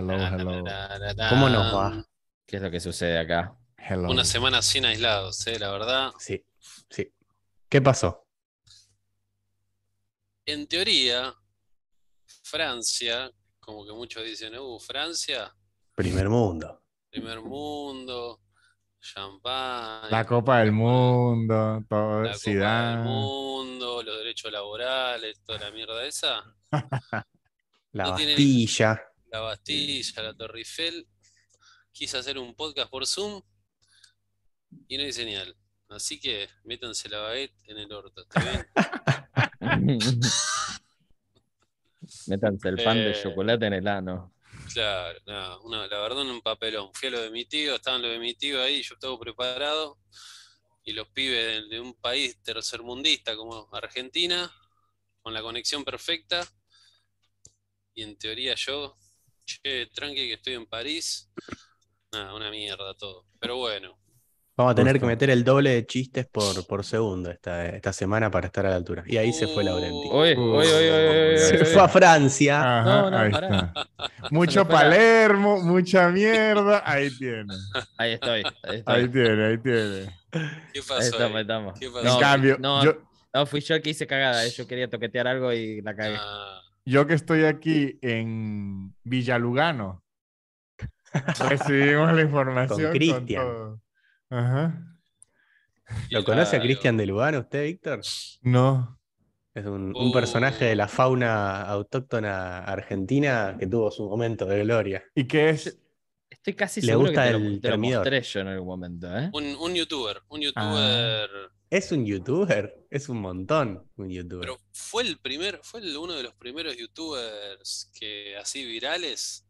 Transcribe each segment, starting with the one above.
¿Cómo nos va? ¿Qué es lo que sucede acá? Una semana sin aislados, ¿eh? la verdad. Sí, sí. ¿Qué pasó? En teoría, Francia, como que muchos dicen, uh, Francia. Primer mundo. Primer mundo, champán. La Copa del Mundo, todo. La Copa del Mundo, los derechos laborales, toda la mierda esa. la pilla la Bastilla, la Torre Eiffel. Quise hacer un podcast por Zoom y no hay señal. Así que métanse la baguette en el orto. ¿está bien? métanse el pan de eh, chocolate en el ano. Claro, la verdad, en un papelón. Fui lo de mi tío, estaban lo de mi tío ahí, yo estaba preparado. Y los pibes de un país tercermundista como Argentina, con la conexión perfecta. Y en teoría yo che, tranqui que estoy en París. Nada, una mierda todo. Pero bueno. Vamos a tener que meter el doble de chistes por, por segundo esta, esta semana para estar a la altura. Y ahí se fue Laurenti. Uh. se fue a Francia. no, no, Mucho Palermo, mucha mierda. Ahí tiene. Ahí estoy. Ahí, tiene, ahí tiene. ¿Qué pasó? Ahí No, cambio, no, fui yo el que hice cagada. Eh. Yo quería toquetear algo y la cagué. Ah yo que estoy aquí en Villalugano, recibimos la información. Con Cristian. ¿Lo conoce a Cristian de Lugano usted, Víctor? No. Es un, uh. personaje de la fauna autóctona argentina que tuvo su momento de gloria. ¿Y que es? Estoy casi Le seguro gusta que te, el lo, en algún momento. ¿eh? Un, youtuber, un ah. youtuber es un youtuber, es un montón un youtuber. Pero fue el primer, fue uno de los primeros youtubers que así virales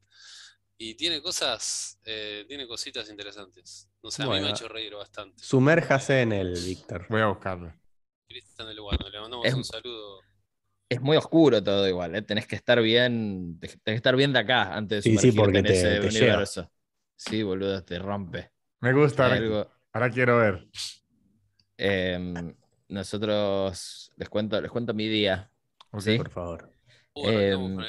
y tiene cosas, eh, tiene cositas interesantes. No sé, a mí me ha hecho reír bastante. Sumérjase en él, Víctor. Voy a buscarlo. Cristian del Guano, le mandamos un saludo. Es muy oscuro todo igual, ¿eh? tenés que estar bien, tenés que estar bien de acá antes de sí, en ese universo. Sí, boludo, te rompe. Me gusta. ahora quiero ver. Em, nosotros les cuento, les cuento mi día. por favor. Uh, em, me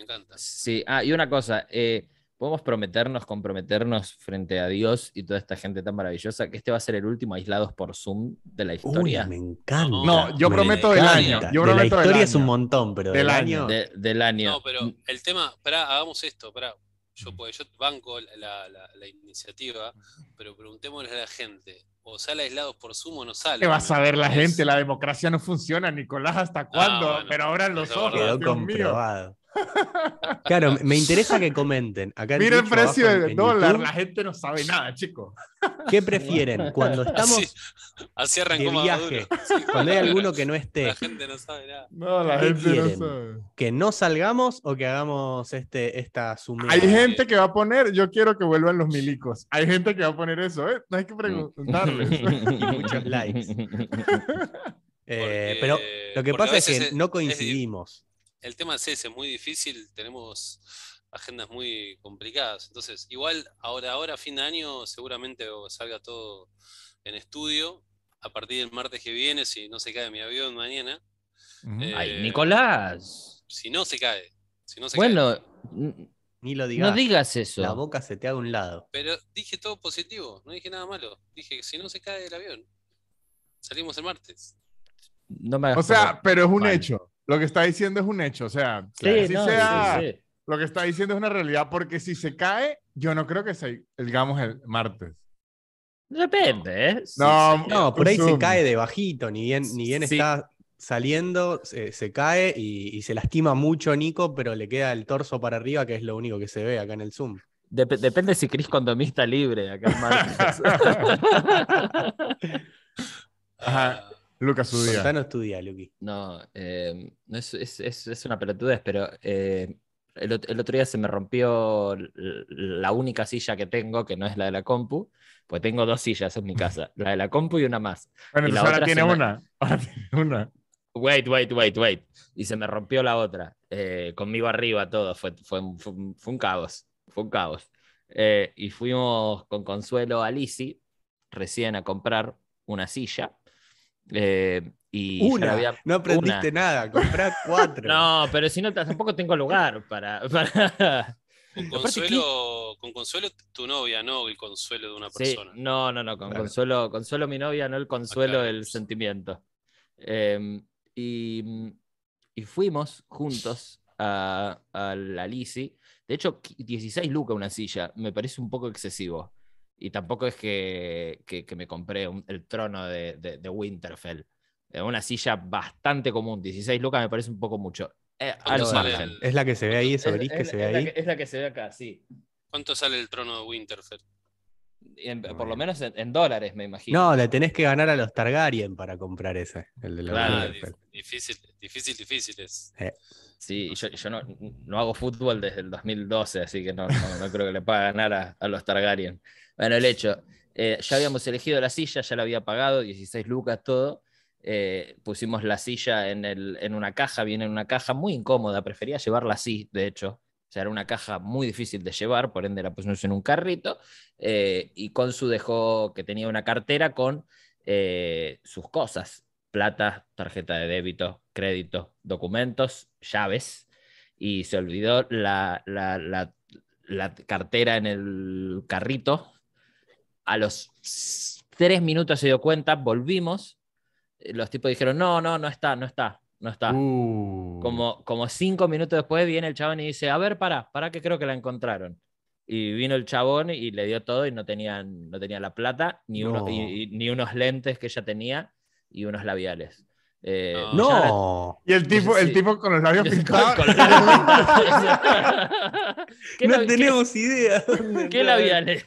encanta. Sí, ah, y una cosa, eh, podemos prometernos, comprometernos frente a Dios y toda esta gente tan maravillosa que este va a ser el último aislados por Zoom de la historia. me encanta. No, yo prometo del año. la historia es un montón, pero del, año. del año. pero el tema, para hagamos esto, para Yo, yo banco la, la iniciativa, pero preguntémosle a la gente, o sale aislado por Sumo no sale. ¿Qué va a saber la gente? La democracia no funciona, Nicolás, ¿hasta ah, cuándo? Pero ahora los ojos. Claro, me interesa que comenten. Acá el precio del dólar, la gente no sabe nada, chicos. ¿Qué prefieren? Cuando estamos así, de viaje, cuando hay alguno que no esté. La gente no sabe nada. No, la gente no sabe. ¿Que no salgamos o que hagamos este, esta sumida? Hay gente que va a poner, yo quiero que vuelvan los milicos. Hay gente que va a poner eso, ¿eh? No hay que preguntarles. y muchos likes. Eh, pero lo que pasa es que no coincidimos el tema es ese, es muy difícil, tenemos agendas muy complicadas. Entonces, igual ahora, ahora, fin de año, seguramente salga todo en estudio. A partir del martes que viene, si no se cae mi avión mañana. Ay, eh, Nicolás. Si no se cae. Si no bueno, ni lo digas. No digas eso. La boca se te haga un lado. Pero dije todo positivo, no dije nada malo. Dije que si no se cae el avión, salimos el martes. No me o sea, pero es un hecho lo que está diciendo es un hecho, o sea, lo que está diciendo es una realidad, porque si se cae, yo no creo que sea digamos el martes. Depende, ¿eh? No, por ahí se cae de bajito, ni bien, ni bien está saliendo, se, cae y, se lastima mucho Nico, pero le queda el torso para arriba, que es lo único que se ve acá en el Zoom. depende si Cris Condomí está libre acá en martes. Ajá. Lucas estudia. estudia, Luqui. No, eh, es, es, una pelotudez, pero eh, el, otro día se me rompió la única silla que tengo, que no es la de la compu, pues tengo dos sillas en mi casa, la de la compu y una más. Bueno, la ahora, tiene una. ahora tiene una. Wait, wait, wait, wait. Y se me rompió la otra. Eh, conmigo arriba todo. Fue, fue, un caos. Fue un caos. y fuimos con Consuelo a Lisi recién a comprar una silla eh, y una, no aprendiste nada, comprar cuatro. no, pero si no, tampoco tengo lugar para... Con consuelo, tu novia, no el consuelo de una persona. no, no, no, con consuelo, consuelo mi novia, no el consuelo del sentimiento. Em, y, fuimos juntos a, a la Lisi. De hecho, 16 lucas una silla, me parece un poco excesivo y tampoco es que, me compré el trono de, de, de, Winterfell. Eh, una silla bastante común, 16 lucas me parece un poco mucho. Eh, es la que se ve ahí, esa es, que se ve ahí. es la que se ve acá, sí. ¿Cuánto sale el trono de Winterfell? por lo menos en, dólares, me imagino. No, le tenés que ganar a los Targaryen para comprar ese. difícil, difícil, difícil es. Eh. Sí, yo, yo no, no, hago fútbol desde el 2012, así que no, no, creo que le pueda ganar a los Targaryen. Bueno, el hecho, eh, ya habíamos elegido la silla, ya la había pagado, 16 lucas, todo. Eh, pusimos la silla en, el, una caja, viene en una caja muy incómoda, prefería llevarla así, de hecho. O sea, era una caja muy difícil de llevar, por ende la pusimos en un carrito. Eh, y Consu dejó que tenía una cartera con eh, sus cosas: plata, tarjeta de débito, crédito, documentos, llaves. Y se olvidó la cartera en el carrito a los tres minutos se dio cuenta, volvimos. Eh, los tipos dijeron, no, no, no está, no está, no está. Uh. Como, como cinco minutos después viene el chabón y dice, a ver, para, para que creo que la encontraron. Y vino el chabón y le dio todo y no tenía, no tenía la plata, ni, unos, ni unos lentes que ella tenía y unos labiales. Eh, no. Y el tipo, el tipo con los labios labios pintados. no tenemos idea. ¿Qué labiales?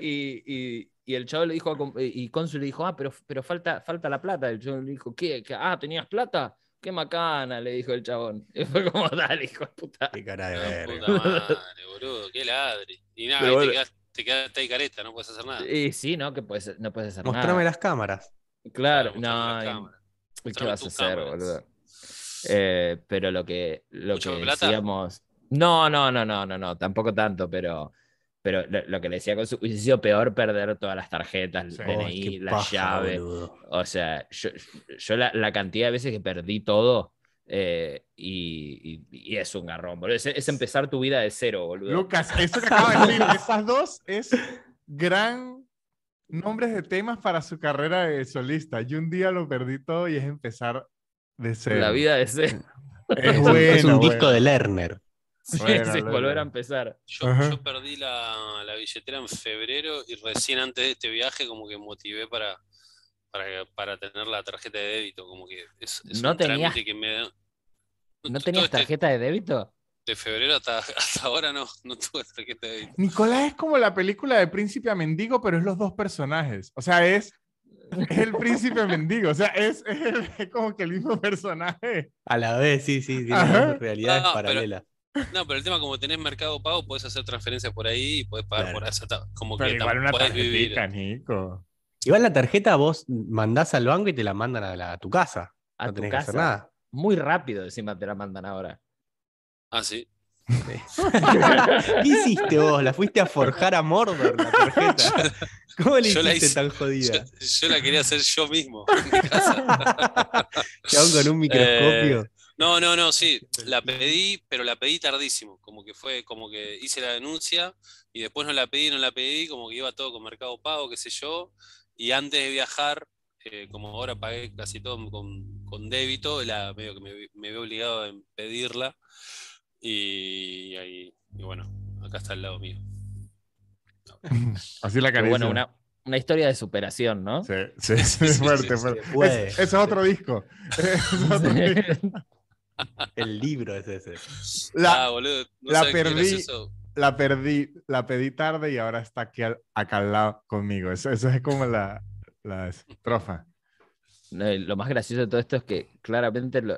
y, y, el chavo le dijo, y Cónsul le dijo, ah, pero, pero falta, falta la plata. El chavo le dijo, ¿qué? Ah, ¿tenías plata? qué macana, le dijo el chabón. Y fue como, dale, hijo de puta. Qué cara de verga. Puta madre, boludo, qué ladre. Y nada, te, quedaste, te ahí careta, no puedes hacer nada. Y sí, no, que puedes, no puedes hacer nada. Mostrame las cámaras. Claro, no. hay ¿Qué vas a hacer, boludo? Eh, pero lo que, lo que decíamos. No, no, no, no, no, no, tampoco tanto, pero pero lo, que le decía con su, hubiese sido peor perder todas las tarjetas, sí. Oh, DNI, las llaves. O sea, yo, la, cantidad de veces que perdí todo. Eh, y, es un garrón, Es, empezar tu vida de cero, boludo. Lucas, eso que acabas de decir, esas dos es gran nombres de temas para su carrera de solista. Y un día lo perdí todo y es empezar de cero. La vida de cero. Es, un disco de Lerner. Sí, volver a empezar. Yo, perdí la, billetera en febrero y recién antes de este viaje como que motivé para, para, tener la tarjeta de débito. Como que ¿No un me... ¿No, tenías este tarjeta de débito? de febrero hasta, ahora no, no tuve tarjeta de débito Nicolás es como la película de Príncipe a Mendigo, pero es los dos personajes. O sea, es, el Príncipe a Mendigo. O sea, es, como que el mismo personaje. A la vez, sí, sí, tiene realidades paralelas. No, pero el tema como tenés mercado pago, podés hacer transferencias por ahí y podés pagar por esa Como que igual una vivir. Nico. Igual la tarjeta vos mandás al banco y te la mandan a, tu casa. no tu tenés que hacer nada. Muy rápido encima te la mandan ahora. Ah, sí. ¿Qué hiciste vos? ¿La fuiste a forjar a Mordor la tarjeta? ¿Cómo le hiciste tan jodida? Yo, la quería hacer yo mismo en mi con un microscopio. Eh, no, no, no, sí, la pedí, pero la pedí tardísimo, como que fue, como que hice la denuncia y después no la pedí, no la pedí, como que iba todo con Mercado Pago, qué sé yo, y antes de viajar, eh, como ahora pagué casi todo con, débito, la, medio que me, me veo obligado a pedirla y, ahí, bueno, acá está el lado mío. Así la caricia. Bueno, una, historia de superación, ¿no? Sí, sí, fuerte, fuerte. Es, Es otro disco. El libro es ese. La, ah, la perdí. La perdí, la pedí tarde y ahora está aquí acá al lado conmigo. Eso, eso es como la, la estrofa. lo más gracioso de todo esto es que claramente lo,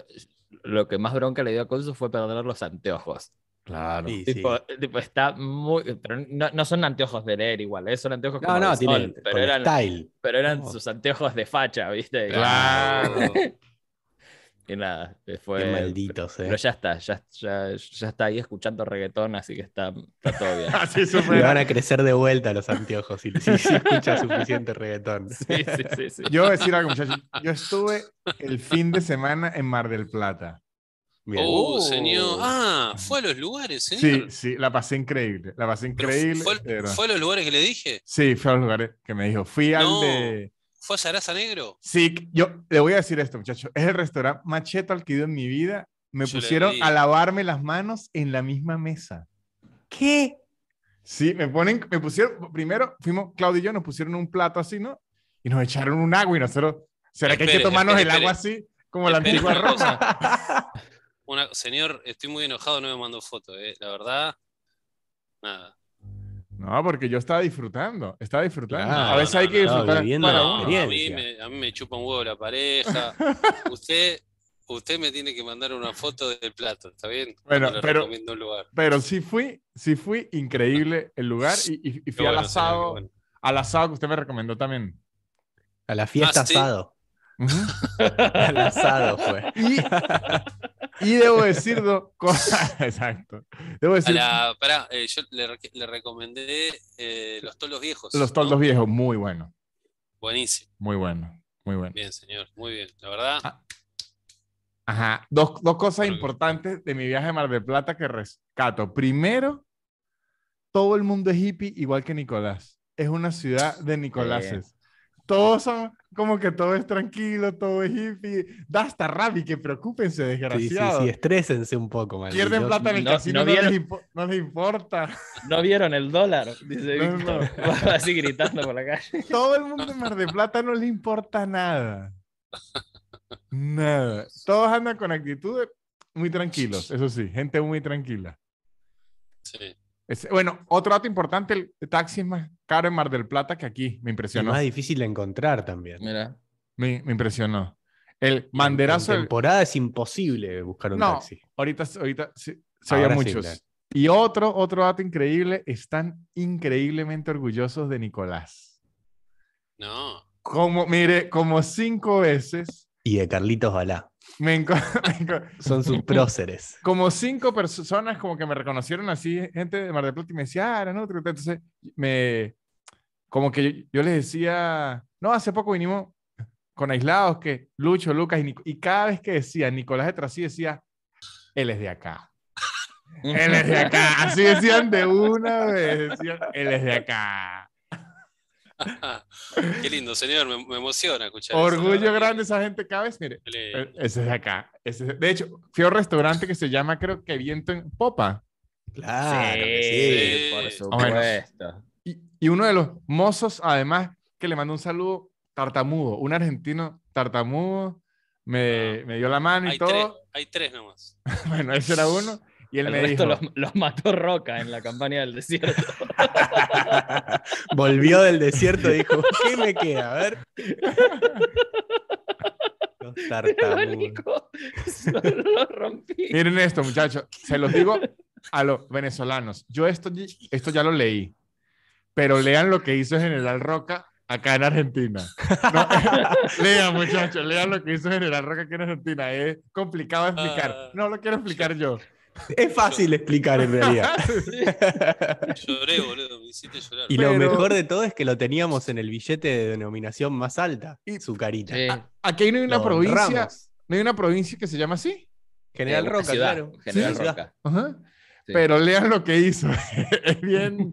lo que más bronca le dio a Consu fue perder los anteojos. Claro. tipo, está muy. Pero no, no, son anteojos de leer igual, ¿eh? son anteojos como sol, pero, eran, eran sus anteojos de facha, ¿viste? Claro. Y nada, fue. Qué maldito, pero, eh. ya está, ya, ya, está ahí escuchando reggaetón, así que está, está todo bien. Ah, le van a crecer de vuelta los anteojos si, si, escucha suficiente reggaetón. Sí, sí, sí, Yo voy a decir algo, Yo estuve el fin de semana en Mar del Plata. Oh, uh. señor. Ah, fue a los lugares, ¿eh? Sí, sí, la pasé increíble. La pasé increíble. Fue, a los lugares que le dije? Sí, fue a los lugares que me dijo. Fui al de. ¿Fue Sarasa Negro? Sí, yo le voy a decir esto, muchacho. Es el restaurante más cheto al que he ido en mi vida. Me pusieron a lavarme las manos en la misma mesa. ¿Qué? Sí, me ponen, me pusieron, primero fuimos, Claudio y yo, nos pusieron un plato así, ¿no? Y nos echaron un agua y nosotros, ¿será que hay que tomarnos el agua así como la antigua rosa Una, señor, estoy muy enojado, no me mando foto, eh. la verdad, nada. No, porque yo estaba disfrutando, estaba disfrutando. a veces hay que disfrutar. A, mí me, chupa un huevo la pareja. usted, usted me tiene que mandar una foto del plato, ¿está bien? Bueno, pero, pero sí fui, sí fui increíble el lugar y, fui al asado, al asado que usted me recomendó también. A la fiesta ah, asado. al asado fue. Y debo decirlo. cosas, Exacto. Debo decir eh, yo le, recomendé eh, Los Toldos Viejos. Los Toldos Viejos, muy bueno. Buenísimo. Muy bueno, muy bueno. Bien, señor, muy bien. La verdad. Ah. Ajá. Dos, cosas importantes de mi viaje a Mar del Plata que rescato. Primero, todo el mundo es hippie, igual que Nicolás. Es una ciudad de Nicolases, todos son como que todo es tranquilo, todo es hippie. Da hasta rabia que preocupense, desgraciado. Sí, sí, sí, estrésense un poco, más. Pierden plata en el no, casino, no, les importa. No vieron el dólar, dice Víctor. Así gritando por la calle. Todo el mundo en Mar de Plata no le importa nada. Nada. Todos andan con actitudes muy tranquilos, eso sí, gente muy tranquila. Sí. bueno, otro dato importante, el taxi más caro en Mar del Plata que aquí. Me impresionó. Es más difícil de encontrar también. Mira. Me, impresionó. El manderazo. En temporada es imposible buscar un no, Ahorita, ahorita muchos. y otro, otro dato increíble, están increíblemente orgullosos de Nicolás. No. Como, mire, como cinco veces. Y de Carlitos Balá. Son sus próceres. Como cinco personas como que me reconocieron así, gente de Mar del Plata, y me decía, ah, eran otro. Entonces, me, como que yo, les decía, no, hace poco vinimos con aislados que Lucho, Lucas, y, y cada vez que decía Nicolás de Trasí decía, él es de acá. él es de acá. Así decían de una vez, él es de acá. Qué lindo, señor, me, emociona escuchar. Orgullo grande esa gente cada mire. Eh, ese es acá. de hecho, fui a un restaurante que se llama, creo que Viento en Popa. Claro, sí, por supuesto. Y, uno de los mozos, además, que le mandó un saludo tartamudo, un argentino tartamudo, me, ah. dio la mano y todo. hay tres nomás. bueno, ese era uno. Y él me dijo. Los, mató Roca en la campaña del desierto. Volvió del desierto y dijo: ¿Qué me queda? A ver. Los Miren esto, muchachos. Se los digo a los venezolanos. Yo esto, esto ya lo leí. Pero lean lo que hizo General Roca acá en Argentina. lean, muchachos, lean lo que hizo General Roca aquí en Argentina. Es complicado explicar. Ah. No lo quiero explicar yo. Es fácil explicar en realidad. Lloré, boludo, Y lo mejor de todo es que lo teníamos en el billete de denominación más alta, Y su carita. Aquí no hay una provincia. No hay una provincia que se llama así. General Roca, claro. General Roca. Pero lean lo que hizo. es bien,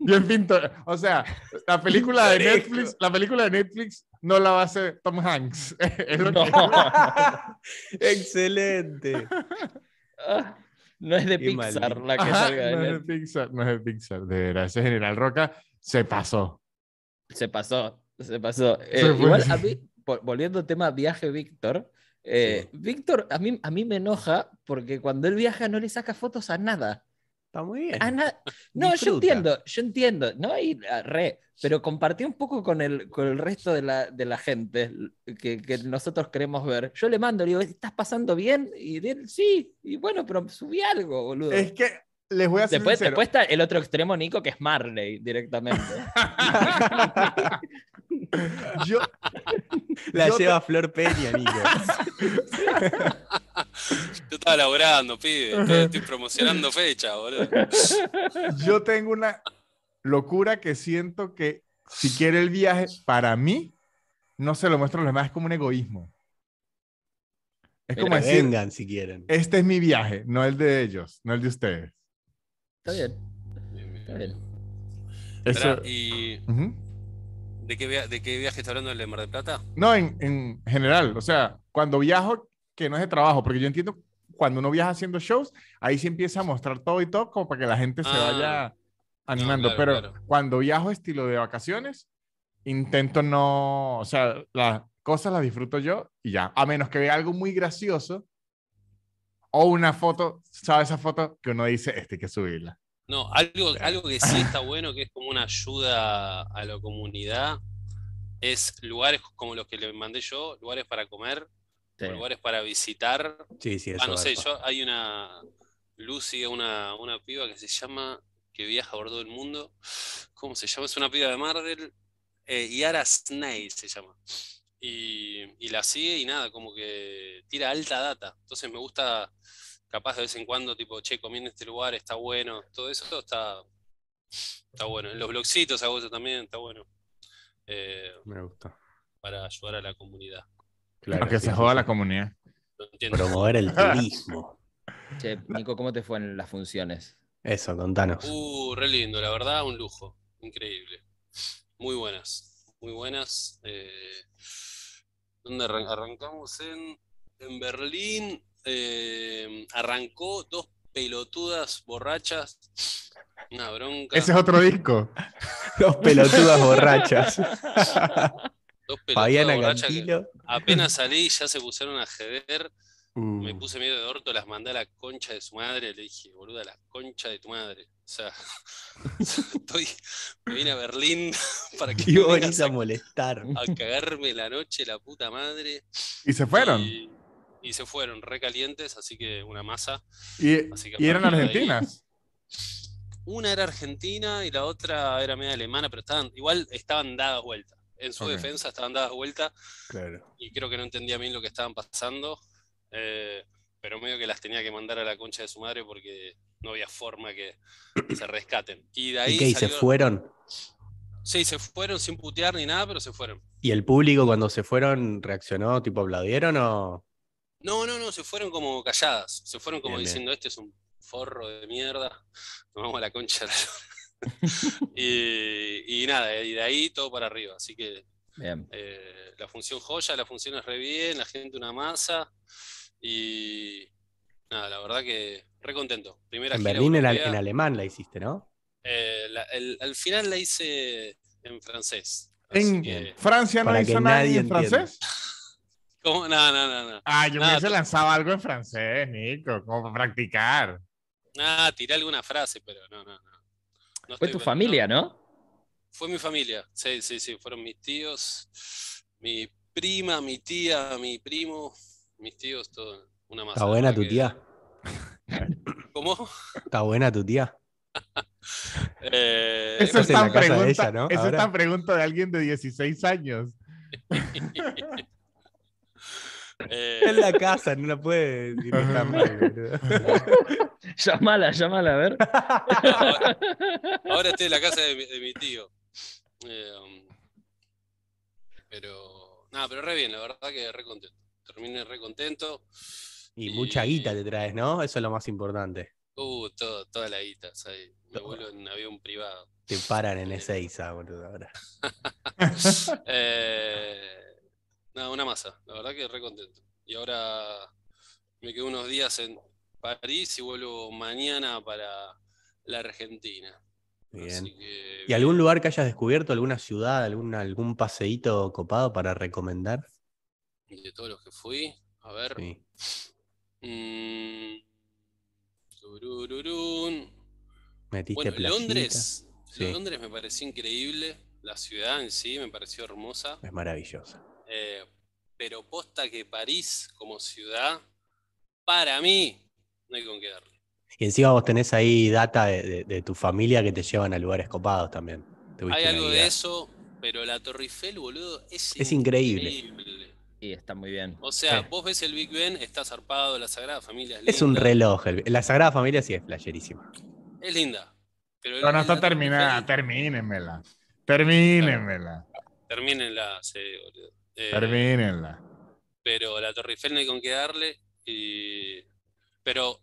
bien pintor. O sea, la película de Netflix, la película de Netflix no la va a hacer Tom Hanks. es lo Excelente. Ah. No es de Pixar la que Ajá, salga. No es de Pixar, no es de Pixar. De verdad, ese General Roca se pasó. Se pasó, se pasó. Eh, igual a mí, volviendo al tema viaje Víctor, eh, Víctor a mí, a mí me enoja porque cuando él viaja no le saca fotos a nada. Está muy bien. Ana... Ah, no, yo entiendo, yo entiendo, ¿no? hay ah, re, pero compartí un poco con el, con el resto de la, de la gente que, que, nosotros queremos ver. Yo le mando, le digo, ¿estás pasando bien? Y él, sí, y bueno, pero subí algo, boludo. Es que les voy a después, después, está el otro extremo, Nico, que es Marley directamente. yo, la lleva Flor Peña, Nico. yo estaba laburando, pibe. Estoy promocionando fecha, boludo. Yo tengo una locura que siento que si quiere el viaje, para mí, no se lo muestro a los demás, es como un egoísmo. Es como vengan si quieren. Este es mi viaje, no el de ellos, no el de ustedes. Está bien. está bien. ¿Y ¿de, qué de qué viaje está hablando el de Mar del Plata? No, en, en general. O sea, cuando viajo, que no es de trabajo, porque yo entiendo cuando uno viaja haciendo shows, ahí se empieza a mostrar todo y todo como para que la gente se ah. vaya animando. Pero cuando viajo estilo de vacaciones, intento no, o sea, las cosas las disfruto yo y ya. A menos que vea algo muy gracioso o una foto, ¿sabes esa foto? Que uno dice, este que subirla. No, algo, algo que sí está bueno, que es como una ayuda a la comunidad, es lugares como los que le mandé yo, lugares para comer, lugares para visitar. Sí, sí, ah, eso ah, no sé, yo, hay una, Lucy, una, una piba que se llama, que viaja por todo el mundo, ¿cómo se llama? Es una piba de Marvel, eh, Yara Snail se llama y, la sigue y nada, como que tira alta data. Entonces me gusta, capaz de vez en cuando, tipo, che, en este lugar, está bueno, todo eso está, está bueno. En los blogcitos hago eso también, está bueno. Eh, me gusta. Para ayudar a la comunidad. Claro, que se joda la comunidad. Promover el turismo. Che, Nico, ¿cómo te fue en las funciones? Eso, contanos. Uh, re lindo, la verdad, un lujo. Increíble. Muy buenas, muy buenas. Eh, donde arrancamos en, Berlín, em, arrancó dos pelotudas borrachas. Una bronca. Ese es otro disco. dos pelotudas borrachas. dos pelotudas borrachas apenas salí ya se pusieron a jeder. Me uh. puse miedo de orto, las mandé a la concha de su madre. Le dije, boluda, la concha de tu madre. O sea, estoy, me vine a Berlín para que. Y a, molestar. A cagarme la noche, la puta madre. ¿Y se fueron? Y, se fueron, recalientes, así que una masa. ¿Y, eran argentinas? Una era argentina y la otra era media alemana, pero estaban, igual estaban dadas vuelta. En su defensa estaban dadas vuelta. Y creo que no entendía bien lo que estaban pasando. Eh, pero medio que las tenía que mandar a la concha de su madre porque no había forma que se rescaten. ¿Y de qué, se fueron? Sí, se fueron sin putear ni nada, pero se fueron. ¿Y el público cuando se fueron reaccionó, tipo aplaudieron o...? No, no, no, se fueron como calladas, se fueron como diciendo, este es un forro de mierda, nos vamos a la concha. y, y nada, y de ahí todo para arriba, así que eh, la función joya, la función es re bien, la gente una masa. Y nada, la verdad que re contento. Primera en Berlín, en, alemán la hiciste, ¿no? Eh, al final la hice en francés. ¿En Francia no hizo nadie, en francés? ¿Cómo? No, no, no, Ah, yo me había lanzado lanzaba algo en francés, Nico, como practicar. Ah, tiré alguna frase, pero no, no, no. Fue tu familia, ¿no? Fue mi familia, sí, sí, sí. Fueron mis tíos, mi prima, mi tía, mi primo, mis tíos, todo. Una masa. Está buena tu tía. ¿Cómo? Está buena tu tía. eh, eso es tan pregunta, de ¿no? Eso es pregunta de alguien de 16 años. Eh... En la casa, no la puede mal, llámala, llámala, a ver. Ahora, estoy en la casa de mi, tío. Eh, pero, nada, pero re bien, la verdad que re contento. Terminé re contento. Y, mucha guita te traes, ¿no? Eso es lo más importante. Uh, toda la guita, o me vuelvo en avión privado. Te paran en ese eh, Isa, boludo, ahora. eh, una masa, la verdad que re contento. Y ahora me quedo unos días en París y vuelvo mañana para la Argentina. Bien. ¿Y algún lugar que hayas descubierto, alguna ciudad, algún, algún paseíto copado para recomendar? De todos los que fui, a ver. Eh, Metiste bueno, Londres. Londres me pareció increíble. La ciudad en sí me pareció hermosa. Es maravillosa. Eh, pero posta que París como ciudad, para mí, no hay con qué darle. Y encima vos tenés ahí data de, tu familia que te llevan a lugares copados también. Hay algo de eso, pero la Torre Eiffel, boludo, es, increíble está muy bien. O sea, vos ves el Big Ben, está zarpado, la Sagrada Familia. Es, un reloj. la Sagrada Familia sí es playerísima. Es linda. Pero no, está terminada. Termínenmela. Termínenmela. Termínenla, eh, Termínenla. Pero la Torre Eiffel no hay con qué darle. Pero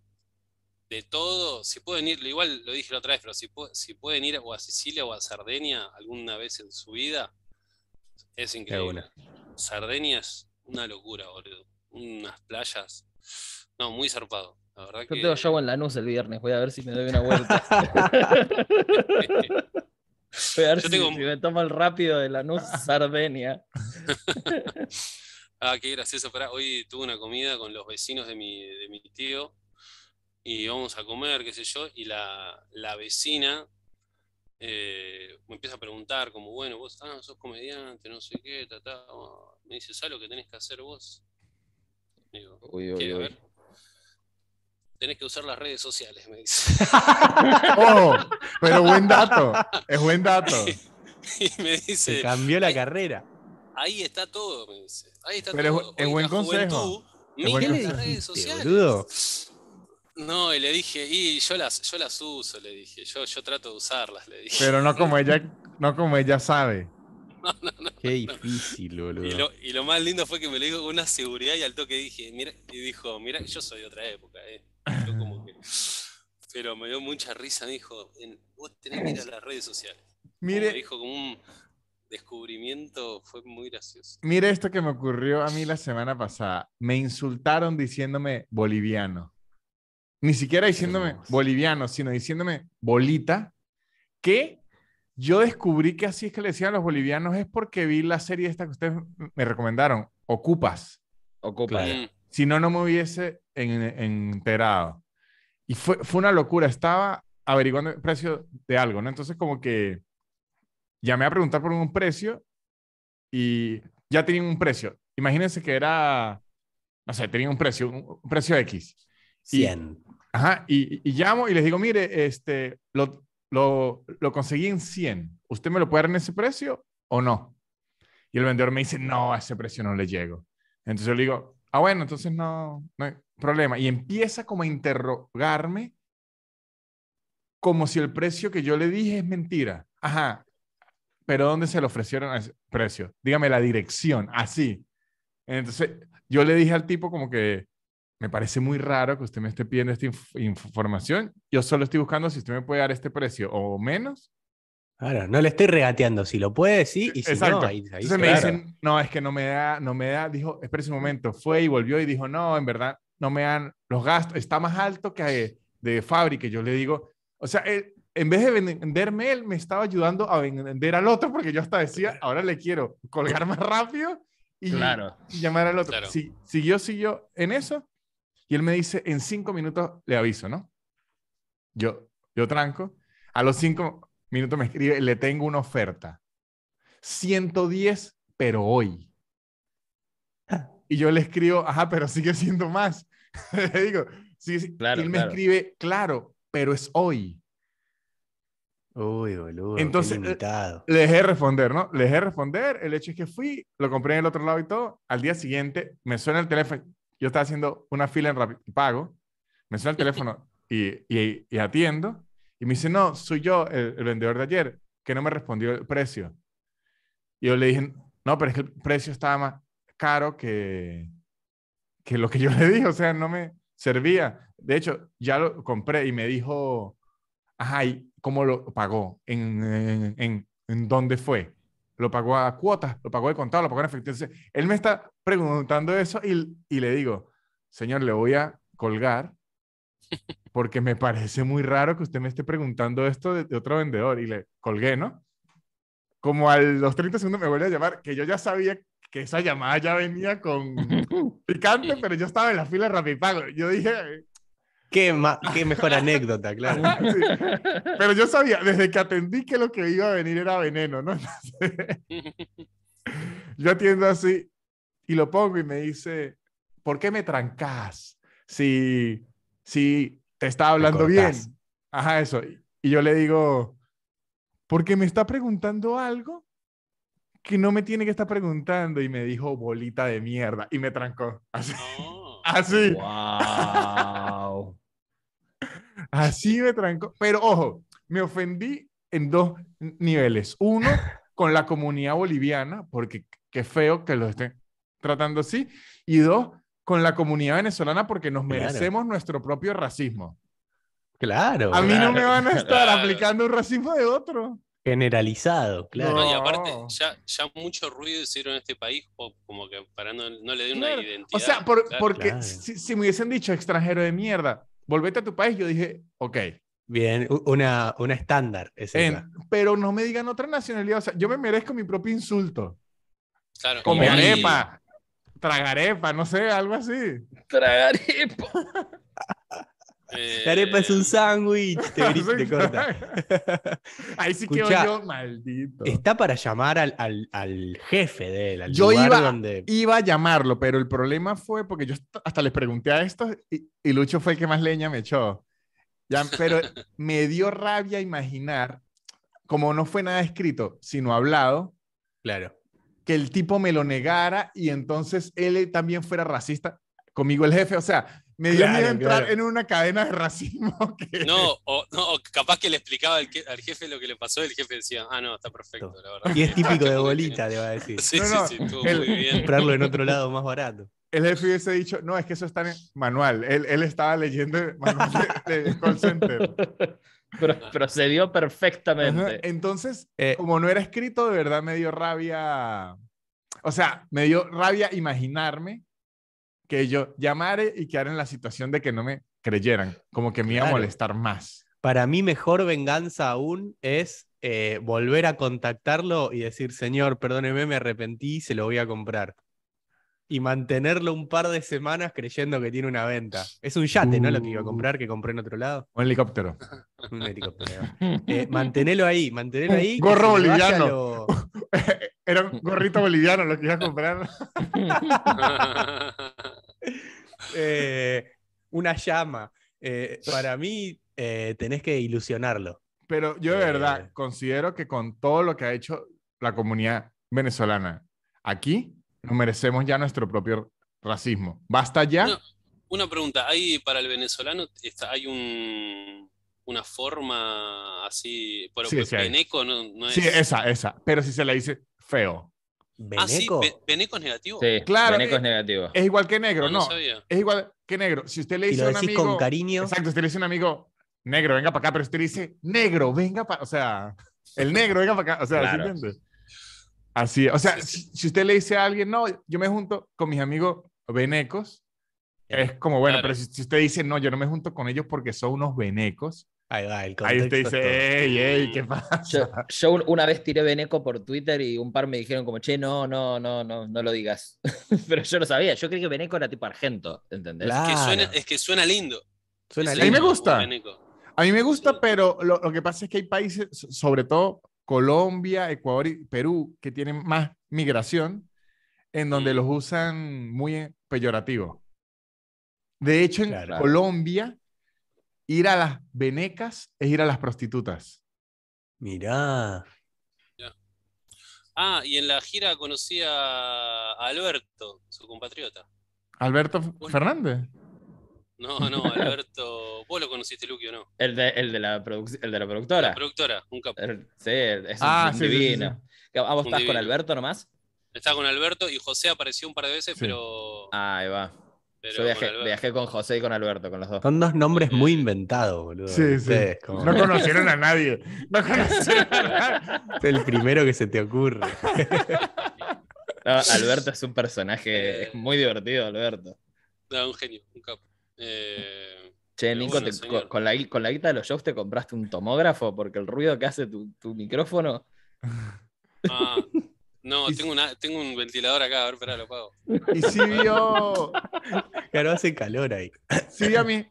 de todo, si pueden ir, igual lo dije la otra vez, pero si, pueden ir o a Sicilia o a Sardenia alguna vez en su vida, es increíble. Sardenia es una locura, boludo. Unas playas. No, muy zarpado. La verdad Yo tengo show en Lanús el viernes, voy a ver si me doy una vuelta. voy a ver si, me tomo el rápido de Lanús Sardenia. ah, qué gracioso. Pará. Hoy tuve una comida con los vecinos de mi, tío y vamos a comer, qué sé yo, y la, vecina eh, me empieza a preguntar, como, bueno, vos ah, sos comediante, no sé qué, tatá oh, me dice, ¿sabes lo que tenés que hacer vos? Digo, Ver? Tenés que usar las redes sociales, me dice. oh, pero buen dato, es buen dato. y me dice. Se cambió la carrera. Ahí está todo, me dice. Ahí está pero todo. Es, buen consejo. las redes sociales. No, y le dije, y yo las, yo las uso, le dije, yo, yo trato de usarlas, le dije. Pero no como ella, no como ella sabe. Qué difícil, Y lo, más lindo fue que me lo dijo con una seguridad y al toque dije, mira, y dijo, mira, yo soy de otra época, eh. Pero me dio mucha risa, me dijo, vos tenés que las redes sociales. Mire. me dijo como un descubrimiento, fue muy gracioso. Mire esto que me ocurrió a mí la semana pasada. Me insultaron diciéndome boliviano. Ni siquiera diciéndome boliviano, sino diciéndome bolita, ¿Qué? Yo descubrí que así es que le decían a los bolivianos es porque vi la serie esta que ustedes me recomendaron, Ocupas. Ocupas. Mm. Si no, no me hubiese enterado. Y fue, una locura. Estaba averiguando el precio de algo, ¿no? Entonces como que llamé a preguntar por un precio y ya tenía un precio. Imagínense que era, no sé, tenía un precio, un precio X. 100. ajá, y, y, llamo y les digo, mire, este, lo, lo, conseguí en 100, ¿usted me lo puede dar en ese precio o no? Y el vendedor me dice, no, a ese precio no le llego. Entonces yo le digo, ah, bueno, entonces no, no hay problema. Y empieza como a interrogarme como si el precio que yo le dije es mentira. Ajá, pero ¿dónde se le ofrecieron ese precio? Dígame la dirección, así. Entonces yo le dije al tipo como que, me parece muy raro que usted me esté pidiendo esta información. Yo solo estoy buscando si usted me puede dar este precio o menos. Claro, no le estoy regateando. Si lo puede, sí, y si no, ahí, ahí Entonces me dicen, no, es que no me da, no me da, dijo, espera un momento, fue y volvió y dijo, no, en verdad, no me dan los gastos, está más alto que de fábrica. Yo le digo, o sea, en vez de venderme él, me estaba ayudando a vender al otro, porque yo hasta decía, ahora le quiero colgar más rápido y, llamar al otro. sí siguió, siguió en eso y él me dice, en cinco minutos le aviso, ¿no? Yo, yo tranco. A los cinco minutos me escribe, le tengo una oferta. 110, pero hoy. Y yo le escribo, ajá, pero sigue siendo más. le digo, sí, sí. Claro, él me escribe, claro, pero es hoy. Uy, boludo. Entonces, eh, le dejé responder, ¿no? Le dejé responder. El hecho es que fui, lo compré en el otro lado y todo. Al día siguiente, me suena el teléfono yo estaba haciendo una fila en Pago, me suena el teléfono y, atiendo, y me dice, no, soy yo, el, vendedor de ayer, que no me respondió el precio. Y yo le dije, no, pero es que el precio estaba más caro que, lo que yo le dije, o sea, no me servía. De hecho, ya lo compré y me dijo, ajá, ¿y cómo lo pagó? en dónde fue? lo pagó a cuotas, lo pagó de contado, lo pagó en efectivo. él me está preguntando eso y, y le digo, señor, le voy a colgar porque me parece muy raro que usted me esté preguntando esto de, otro vendedor y le colgué, ¿no? Como a los 30 segundos me vuelve a llamar, que yo ya sabía que esa llamada ya venía con picante, pero yo estaba en la fila de Rapipago. Yo dije, Qué, qué mejor anécdota, claro. Pero yo sabía, desde que atendí que lo que iba a venir era veneno, ¿no? yo atiendo así y lo pongo y me dice, ¿por qué me trancas si, si te está hablando bien? Ajá, eso. Y yo le digo, porque me está preguntando algo que no me tiene que estar preguntando y me dijo bolita de mierda y me trancó así. así. Wow. Así me trancó. Pero ojo, me ofendí en dos niveles. Uno, con la comunidad boliviana, porque qué feo que lo estén tratando así. Y dos, con la comunidad venezolana, porque nos merecemos nuestro propio racismo. Claro. A mí no me van a estar aplicando un racismo de otro. Generalizado, claro. y aparte, ya, mucho ruido hicieron en este país, como que para no, le den una identidad. O sea, porque si me hubiesen dicho extranjero de mierda, volvete a tu país, yo dije, ok. Bien, una, una estándar. Es pero no me digan otra nacionalidad. O sea, yo me merezco mi propio insulto. Claro, arepa, tragarepa, no sé, algo así. Tragarepa. La eh, arepa es un sándwich. Te, Ahí sí quedó yo, maldito. Está para llamar al, al, al jefe de él. yo iba, iba a llamarlo, pero el problema fue porque yo hasta les pregunté a estos y, y Lucho fue el que más leña me echó. Ya, pero me dio rabia imaginar, como no fue nada escrito, sino hablado. Claro. Que el tipo me lo negara y entonces él también fuera racista conmigo el jefe. O sea, me dio miedo entrar en una cadena de racismo. No, o, capaz que le explicaba al, jefe lo que le pasó el jefe decía, ah, no, está perfecto, la verdad. Y es típico de bolita, le va a decir. Sí, sí, sí, estuvo muy bien. Comprarlo en otro lado más barato. El jefe hubiese dicho, no, es que eso está en el manual. Él, estaba leyendo el manual de, call center. Pero, ah. procedió perfectamente. Entonces, eh. como no era escrito, de verdad me dio rabia. O sea, me dio rabia imaginarme que yo llamare y quedar en la situación de que no me creyeran, como que me iba a molestar más. Para mí mejor venganza aún es eh, volver a contactarlo y decir, señor, perdóneme, me arrepentí, se lo voy a comprar. Y mantenerlo un par de semanas creyendo que tiene una venta. Es un yate, ¿no? Lo que iba a uh. comprar, que compré en otro lado. Un helicóptero. un helicóptero. Eh, mantenerlo ahí, mantenerlo ahí. Gorro boliviano. Era un gorrito boliviano lo que iba a comprar. Eh, una llama. Eh, para mí, eh, tenés que ilusionarlo. Pero yo de verdad considero que con todo lo que ha hecho la comunidad venezolana aquí, nos merecemos ya nuestro propio racismo. Basta ya. Una, pregunta, ¿hay para el venezolano hay un, una forma así, pero esa, esa, pero si se le dice feo. Beneco. Ah, sí, es negativo. Sí, claro. Beneco es eh, negativo. Es igual que negro, no. es igual que negro. Si usted le dice a un amigo. con cariño. Exacto, usted le dice a un amigo, negro, venga para acá, pero usted le dice, negro, venga para. O sea, el negro, venga para acá. O sea, Así, o sea, si usted le dice a alguien, no, yo me junto con mis amigos venecos, es como, bueno, pero si, si, usted dice, no, yo no me junto con ellos porque son unos venecos, Ahí va, el Ahí usted dice, ey, ey, ¿qué pasa? Yo, una vez tiré Beneco por Twitter y un par me dijeron como, che, no, no, no, no, no lo digas. Pero yo lo sabía, yo creí que Beneco era tipo argento, ¿entendés? Es, que suena, lindo. Suena A mí me gusta. A mí me gusta, pero lo, que pasa es que hay países, sobre todo Colombia, Ecuador y Perú, que tienen más migración, en donde mm. los usan muy peyorativo. De hecho, en Colombia ir a las venecas es ir a las prostitutas. Mirá. Ah, y en la gira conocí a Alberto, su compatriota. ¿Alberto Fernández? No, no, Alberto. Vos lo conociste, Luquio, ¿o no? El de, la, el de la productora. La productora, un capo. Er, sí, es ah, sí, divino. vos estás con Alberto nomás? Estaba con Alberto y José apareció un par de veces, pero. Ah, ahí va. Yo viajé con, José y con Alberto, con los dos. Son dos nombres muy inventados, boludo. Sí, sí. No conocieron a nadie. No conocieron a nadie. Es el primero que se te ocurre. Alberto es un personaje, eh, muy divertido, Alberto. un genio, un capo. Eh, che, Nico, con, la, guita de los shows te compraste un tomógrafo porque el ruido que hace tu, tu micrófono. Ah. No, tengo, una, tengo un ventilador acá, a ver, espera, lo pago. Y sí vio. Claro, hace calor ahí. Sí vio a mis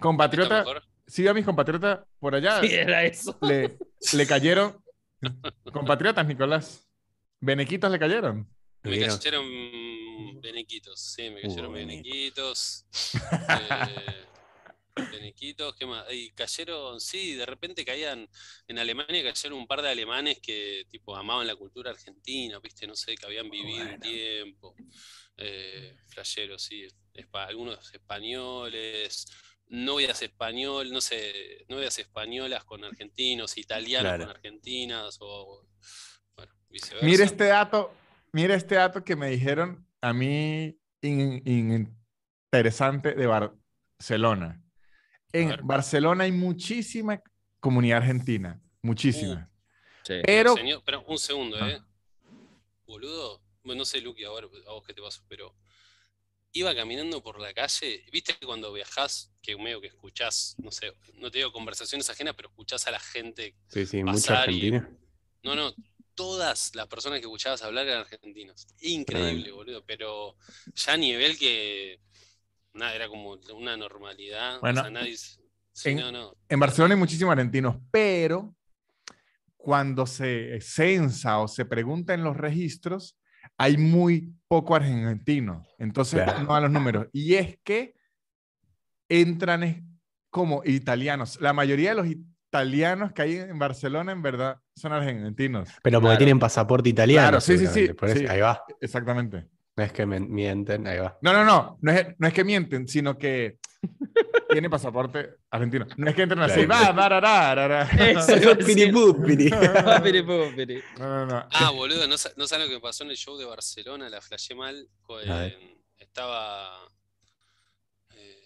compatriotas. Sí a mis compatriotas por allá. Sí, era eso. Le, le cayeron. compatriotas, Nicolás. Benequitos le cayeron. Me cayeron benequitos, sí, me cayeron benequitos. ¿qué Y cayeron, sí, de repente caían en Alemania, cayeron un par de alemanes que tipo amaban la cultura argentina, viste, no sé, que habían vivido un tiempo. Eh, sí, algunos españoles, novias español, no sé, novias españolas con argentinos, italianos con argentinas, o viceversa. Mira este dato, mira este dato que me dijeron a mí interesante de Barcelona. En Barcelona hay muchísima comunidad argentina, muchísima. Uh. Sí. Pero... un segundo, ah. ¿eh? Boludo, bueno, no sé, Luqui, ahora a vos qué te pasó, pero iba caminando por la calle, viste que cuando viajás, que medio que escuchás, no sé, no te digo conversaciones ajenas, pero escuchás a la gente sí, sí, mucha argentina. No, no, todas las personas que escuchabas hablar eran argentinos. Increíble, boludo, pero ya a nivel que era como una normalidad. en, Barcelona hay muchísimos argentinos, pero cuando se censa o se pregunta en los registros, hay muy poco argentino. Entonces, no a los números. Y es que entran como italianos. La mayoría de los italianos que hay en Barcelona, en verdad, son argentinos. Pero porque tienen pasaporte italiano. Claro, sí, sí, sí. sí. Ahí va. Exactamente. No es que mienten, ahí va. No, no, no, no es, que mienten, sino que tiene pasaporte argentino. No es que entren así, va, va, Ah, boludo, no, no saben lo que pasó en el show de Barcelona, la flashé mal. Eh, estaba... Eh,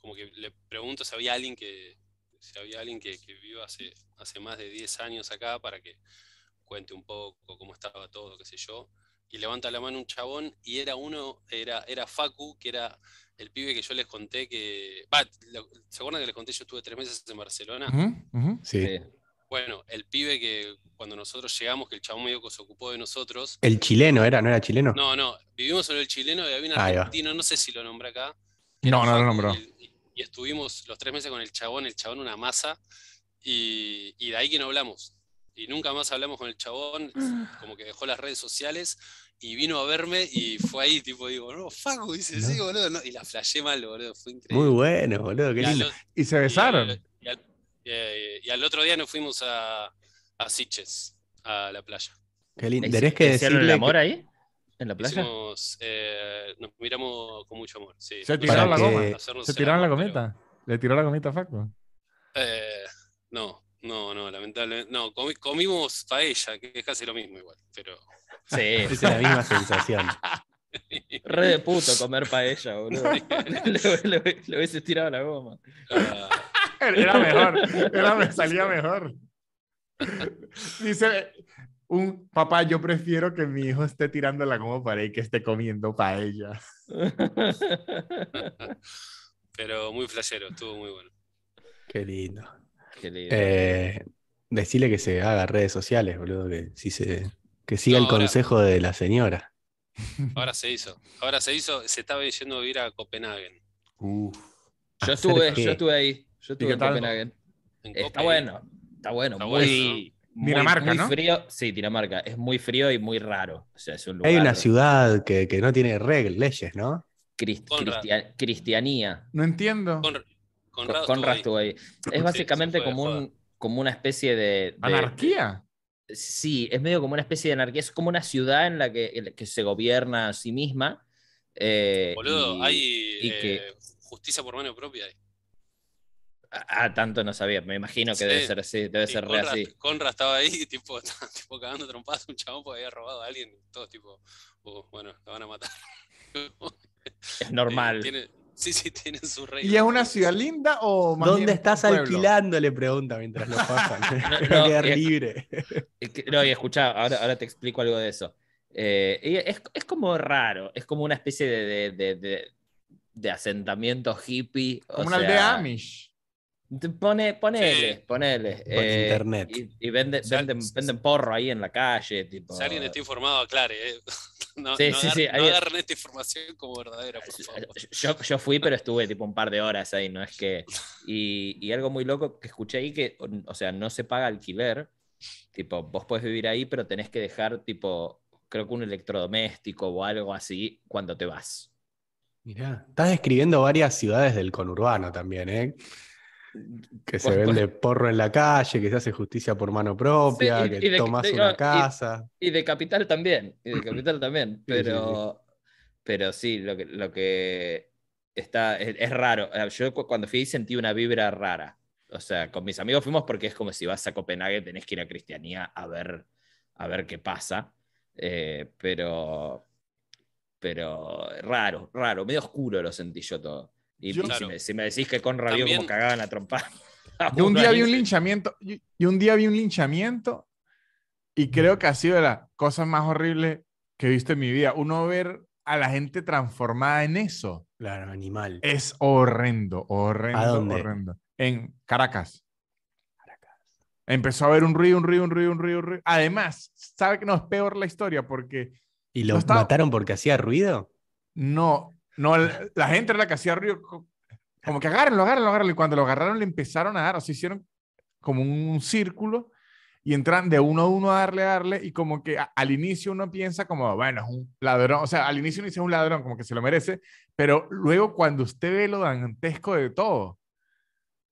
como que le pregunto si había alguien que, si había alguien que, que hace, hace más de 10 años acá para que cuente un poco cómo estaba todo, qué sé yo y levanta la mano un chabón y era uno, era, era Facu, que era el pibe que yo les conté que... ¿Se acuerdan que les conté? Yo estuve tres meses en Barcelona. sí. bueno, el pibe que cuando nosotros llegamos, que el chabón medio que se ocupó de nosotros. El chileno era, ¿no era chileno? No, no, vivimos solo el chileno y había un ah, argentino, no sé si lo nombré acá. No, no lo nombró. Y, estuvimos los tres meses con el chabón, el chabón una masa, y de ahí que no hablamos y nunca más hablamos con el chabón, como que dejó las redes sociales y vino a verme y fue ahí, tipo, digo, no, Facu, dice, sí, boludo, no. y la flashé mal, boludo, fue increíble. Muy bueno, boludo, qué lindo. Y, se besaron. Eh, y al, otro día nos fuimos a, a Siches, a la playa. Qué lindo. ¿Tenés que decirle el amor ahí? ¿En la playa? Eh, nos miramos con mucho amor. Sí. ¿Se tiraron la goma? ¿Se tiraron la cometa? ¿Le tiró la cometa a Facu? Eh, no, no, no, lamentablemente. No, comimos paella, que es casi lo mismo igual, pero. Sí, es la misma sensación. Re de puto comer paella, boludo. le, hubiese tirado la goma. Ah. Era mejor, salía mejor. Dice un papá, yo prefiero que mi hijo esté tirando la goma para y que esté comiendo paella. pero muy flashero, estuvo muy bueno. Qué lindo. Eh, decirle que se haga redes sociales, boludo, que, si se, que siga el consejo de la señora. Ahora se hizo, ahora se hizo, se estaba yendo a a Copenhagen. yo estuve, yo estuve ahí, yo estuve en Está bueno, está bueno, Dinamarca, frío, sí, Dinamarca, es muy frío y muy raro. Hay una ciudad que, no tiene reglas, leyes, ¿no? cristianía. No entiendo. Conra estuvo ahí. Es básicamente como, una especie de... ¿Anarquía? sí, es medio como una especie de anarquía. Es como una ciudad en la que, se gobierna a sí misma. Eh, Boludo, hay eh, justicia por mano propia. Ahí. Ah, tanto no sabía, me imagino que debe ser así, debe ser re así. Conra estaba ahí, tipo, tipo cagando trompadas un chabón porque había robado a alguien, todos tipo, uh, bueno, la van a matar. es normal. Eh, tiene, Sí, sí, tienen su rey. ¿Y es una ciudad linda o más ¿Dónde estás alquilando? Le pregunta mientras lo pasan. no, libre. no, y escucha, ahora, te explico algo de eso. Eh, es, como raro, es como una especie de, asentamiento hippie. Como una aldea Amish. Pone, ponele, ponele. Eh, internet. Y, venden, venden, porro ahí en la calle. si alguien está informado, aclare. Eh. No, no agarren esta información como verdadera, por favor. Yo, yo, fui, pero estuve tipo un par de horas ahí, ¿no? Es que. Y, y, algo muy loco que escuché ahí que, o sea, no se paga alquiler. Tipo, vos puedes vivir ahí, pero tenés que dejar, tipo, creo que un electrodoméstico o algo así cuando te vas. mira estás describiendo varias ciudades del conurbano también, ¿eh? Que se vende porro en la calle, que se hace justicia por mano propia, que tomas una casa. Y, de capital también, de capital también. Pero sí, pero sí lo, que, lo que está es, raro. Yo cuando fui sentí una vibra rara. O sea, con mis amigos fuimos porque es como si vas a Copenhague, tenés que ir a Cristianía a ver, a ver qué pasa. Eh, pero, pero raro, raro, medio oscuro lo sentí yo todo. Y, si, me, decís que con radio como cagaban la trompa Yo un día vi un linchamiento, y un día vi un linchamiento y creo que ha sido la cosa más horrible que he visto en mi vida. Uno ver a la gente transformada en eso. Claro, animal. Es horrendo, horrendo, horrendo. En Caracas. Caracas. Empezó a haber un ruido, un ruido, un ruido, un ruido, Además, sabe que no es peor la historia porque... ¿Y los mataron porque hacía ruido? No, no, la gente era la que hacía río como que agárrenlo, agárrenlo, agárrenlo. Y cuando lo agarraron, le empezaron a dar, o se hicieron como un, círculo y entran de uno a uno a darle, a darle. Y como que al inicio uno piensa, como, bueno, es un ladrón. O sea, al inicio uno dice un ladrón, como que se lo merece. Pero luego, cuando usted ve lo dantesco de todo,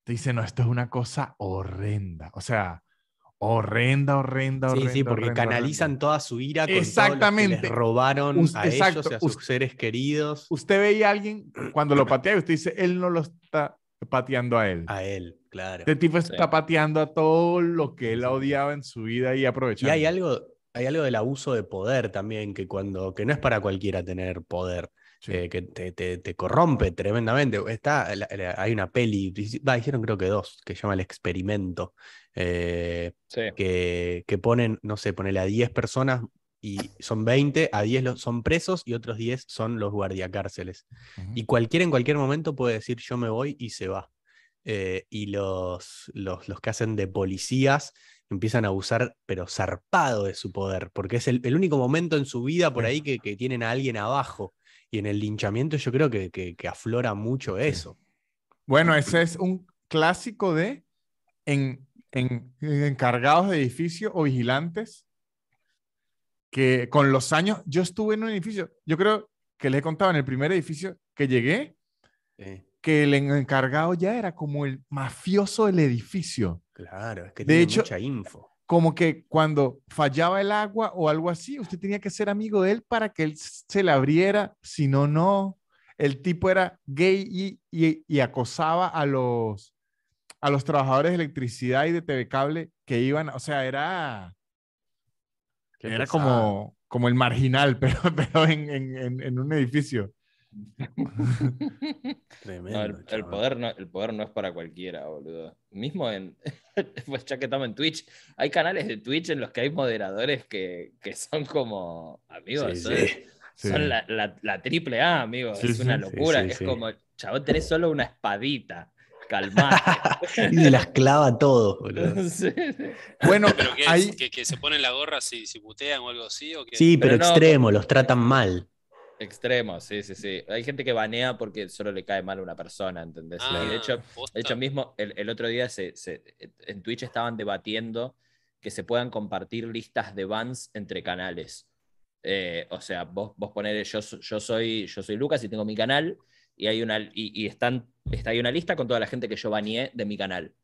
te dice, no, esto es una cosa horrenda. O sea, Horrenda, horrenda, horrenda. Sí, sí, porque canalizan toda su ira Exactamente. que robaron a ellos a sus seres queridos. Usted veía a alguien cuando lo patea y usted dice, él no lo está pateando a él. A él, claro. Este tipo está pateando a todo lo que él odiaba en su vida y aprovechando. Y hay algo, hay algo del abuso de poder también, que cuando, que no es para cualquiera tener poder. Eh, que te, corrompe tremendamente. Está, hay una peli, hicieron creo que dos, que se llama El Experimento, eh, que, ponen, no sé, ponen a 10 personas y son 20, a 10 los, son presos y otros 10 son los guardiacárceles. Y cualquiera en cualquier momento puede decir yo me voy y se va. Eh, y los, los, que hacen de policías empiezan a abusar, pero zarpado de su poder, porque es el, único momento en su vida por ahí que, tienen a alguien abajo. Y en el linchamiento yo creo que, que, aflora mucho eso. Bueno, mm. ese es un clásico de en en, encargados de edificio o vigilantes que con los años, yo estuve en un edificio, yo creo que les he contado en el primer edificio que llegué, que el encargado ya era como el mafioso del edificio. Claro, es que de hecho, mucha info. Como que cuando fallaba el agua o algo así, usted tenía que ser amigo de él para que él se la abriera, si no, no. El tipo era gay y acosaba a los, a los trabajadores de electricidad y de TV Cable que iban, o sea, era, era como, como el marginal, pero, pero en, en, en un edificio. Tremendo, el, poder no, el poder no es para cualquiera, boludo. Mismo en. pues ya que estamos en Twitch, hay canales de Twitch en los que hay moderadores que, que son como. Amigos, son, La, la, triple A, amigos. es una locura. es como, chavo, tenés solo una espadita calmar y se las clava todo, Bueno, pero que, hay... que, se ponen la gorra si, si putean o algo así. sí, pero, extremo, los tratan mal. Extremos, sí, sí, sí. Hay gente que banea porque solo le cae mal a una persona, ¿entendés? Ah, de, hecho, mismo, el, otro día en Twitch estaban debatiendo que se puedan compartir listas de bans entre canales. Eh, o sea, vos, vos yo, yo, soy, yo soy Lucas y tengo mi canal y, hay una, y están está ahí una lista con toda la gente que yo baneé de mi canal.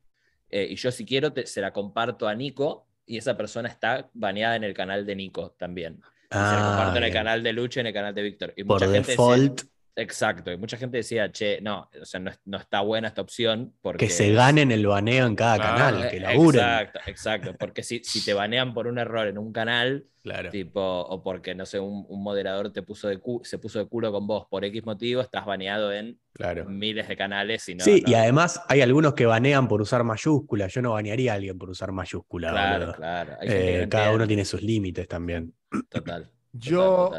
Eh, y yo si quiero se la comparto a Nico y esa persona está baneada en el canal de Nico también. se la ah, comparto en el canal de Lucha en el canal de Víctor. Y Por mucha default Exacto, y mucha gente decía, che, no, o sea, no, está buena esta opción. Porque... Que se ganen el baneo en cada ah, canal, eh, que laburen. Exacto, exacto, porque si, te banean por un error en un canal, tipo, o porque, no sé, un, moderador te puso de se puso de culo con vos por X motivo, estás baneado en miles de canales. Y sí, y además hay algunos que banean por usar mayúsculas, yo no banearía a alguien por usar mayúsculas. Claro, claro. Eh, cada uno tiene sus límites también. Total. yo,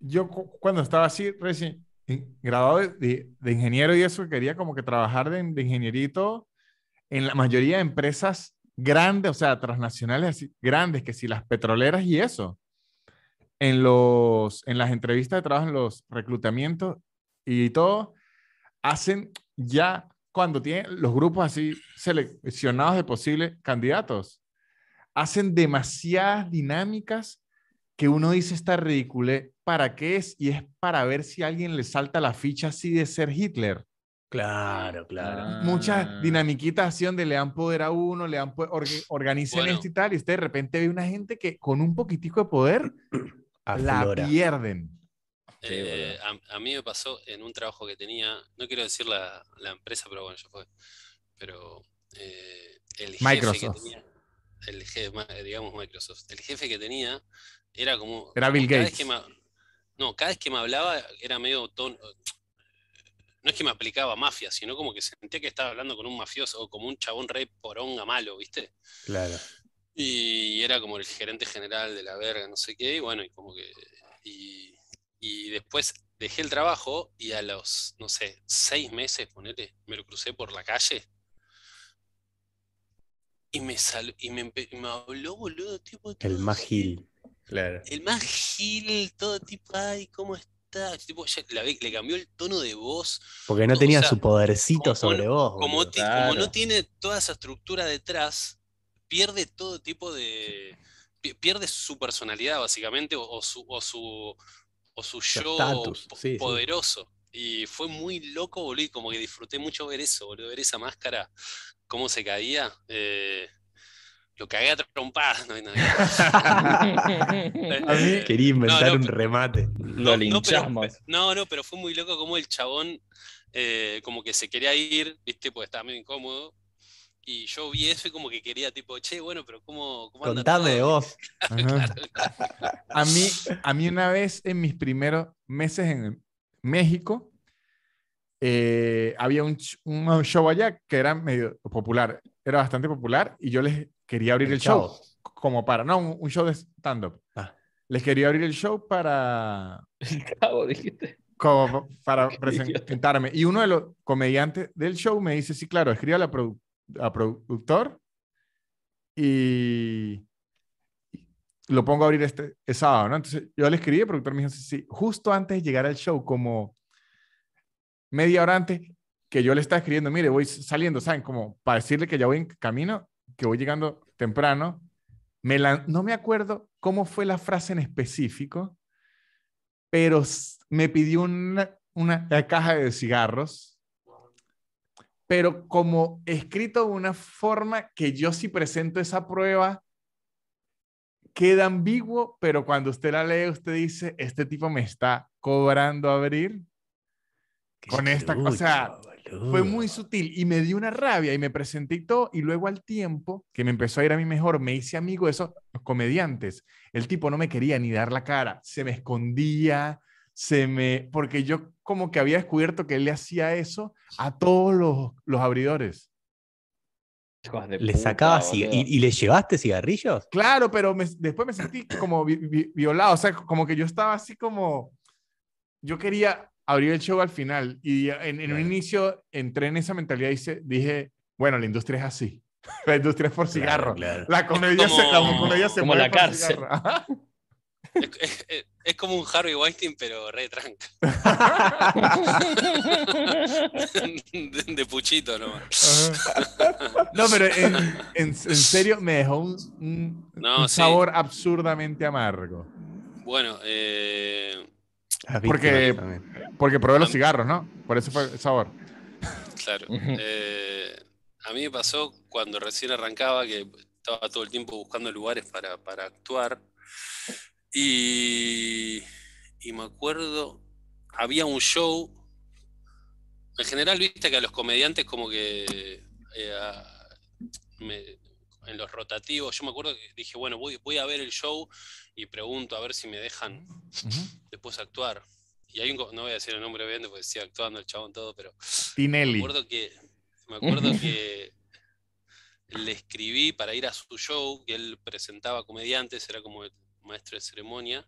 yo cuando estaba así, recién graduado de, ingeniero y eso, quería como que trabajar de, ingenierito en la mayoría de empresas grandes, o sea, transnacionales grandes, que si las petroleras y eso. En, los, en las entrevistas de trabajo, en los reclutamientos y todo, hacen ya cuando tienen los grupos así seleccionados de posibles candidatos, hacen demasiadas dinámicas que uno dice está ridículo, ¿para qué es? Y es para ver si alguien le salta la ficha así de ser Hitler. Claro, claro. Ah. mucha dinamiquitas así donde le dan poder a uno, le dan poder, esto y tal, y usted de repente ve una gente que con un poquitico de poder la pierden. Eh, a, mí me pasó en un trabajo que tenía, no quiero decir la, la empresa, pero bueno, yo fue. Pero eh, el jefe Microsoft el jefe, digamos Microsoft, el jefe que tenía era como... Era Bill Gates. no, cada vez que me hablaba era medio tono... Eh, no es que me aplicaba mafia, sino como que sentía que estaba hablando con un mafioso o como un chabón rey poronga malo, ¿viste? Claro. Y era como el gerente general de la verga, no sé qué, y bueno, y como que... Y, después dejé el trabajo y a los, no sé, seis meses, ponete, me lo crucé por la calle y me, sal, y me, habló, boludo, tipo. el más gil, El más gil, todo tipo, ay, ¿cómo está? Tipo, le cambió el tono de voz. Porque no tenía su podercito sobre vos. Como, no tiene toda esa estructura detrás, pierde todo tipo de. pierde su personalidad, básicamente, o, su, o su o yo poderoso. Y fue muy loco, boludo, y como que disfruté mucho ver eso, boludo, ver esa máscara, cómo se caía. Eh, lo cagué a trompar, Quería inventar un remate. no, no, pero fue muy loco como el chabón, eh, como que se quería ir, ¿viste? pues estaba medio incómodo. Y yo vi eso y como que quería, tipo, che, bueno, pero ¿cómo, cómo Contame de vos. a, mí, a mí una vez en mis primeros meses en, México. Eh, había un, show allá que era medio popular, era bastante popular y yo les quería abrir el, show. como para, no, un, show de stand-up. Ah. Les quería abrir el show para... Como para presentarme. Y uno de los comediantes del show me dice, sí, claro, escribe a productor y lo pongo a abrir este sábado, ¿no? Entonces yo le escribí, el productor me dijo, sí, justo antes de llegar al show, como media hora antes, que yo le estaba escribiendo, mire, voy saliendo, ¿saben? Como para decirle que ya voy en camino, que voy llegando temprano. Me no me acuerdo cómo fue la frase en específico, pero me pidió una, caja de cigarros, pero como escrito de una forma que yo sí presento esa prueba, queda ambiguo, pero cuando usted la lee, usted dice, este tipo me está cobrando abrir con esta cosa. fue muy sutil y me dio una rabia y me presenté y todo. Y luego al tiempo que me empezó a ir a mí mejor, me hice amigo de esos comediantes. El tipo no me quería ni dar la cara, se me escondía, se me. Porque yo como que había descubierto que él le hacía eso a todos los, los abridores. ¿Le sacabas y, y, le llevaste cigarrillos? Claro, pero después me sentí como violado, o sea, como que yo estaba así como, yo quería abrir el show al final y en, un inicio entré en esa mentalidad y dije, bueno, la industria es así, la industria es por cigarro, la comedia como, se, la se como la cárcel. Es, como un Harvey Weinstein, pero re tranca. de, puchito nomás. no, pero en, serio me dejó un, sabor absurdamente amargo. Bueno, eh, porque, porque probé los cigarros, ¿no? Por eso fue el sabor. Claro. Eh, a mí me pasó cuando recién arrancaba que estaba todo el tiempo buscando lugares para, para actuar y, y me acuerdo, había un show, en general viste que a los comediantes como que eh, en los rotativos, yo me acuerdo que dije, bueno, voy, a ver el show y pregunto a ver si me dejan después actuar. Y hay un, no voy a decir el nombre obviamente porque decía actuando el chabón todo, pero... Me acuerdo que, me acuerdo que le escribí para ir a su show, que él presentaba comediantes, era como maestro de ceremonia,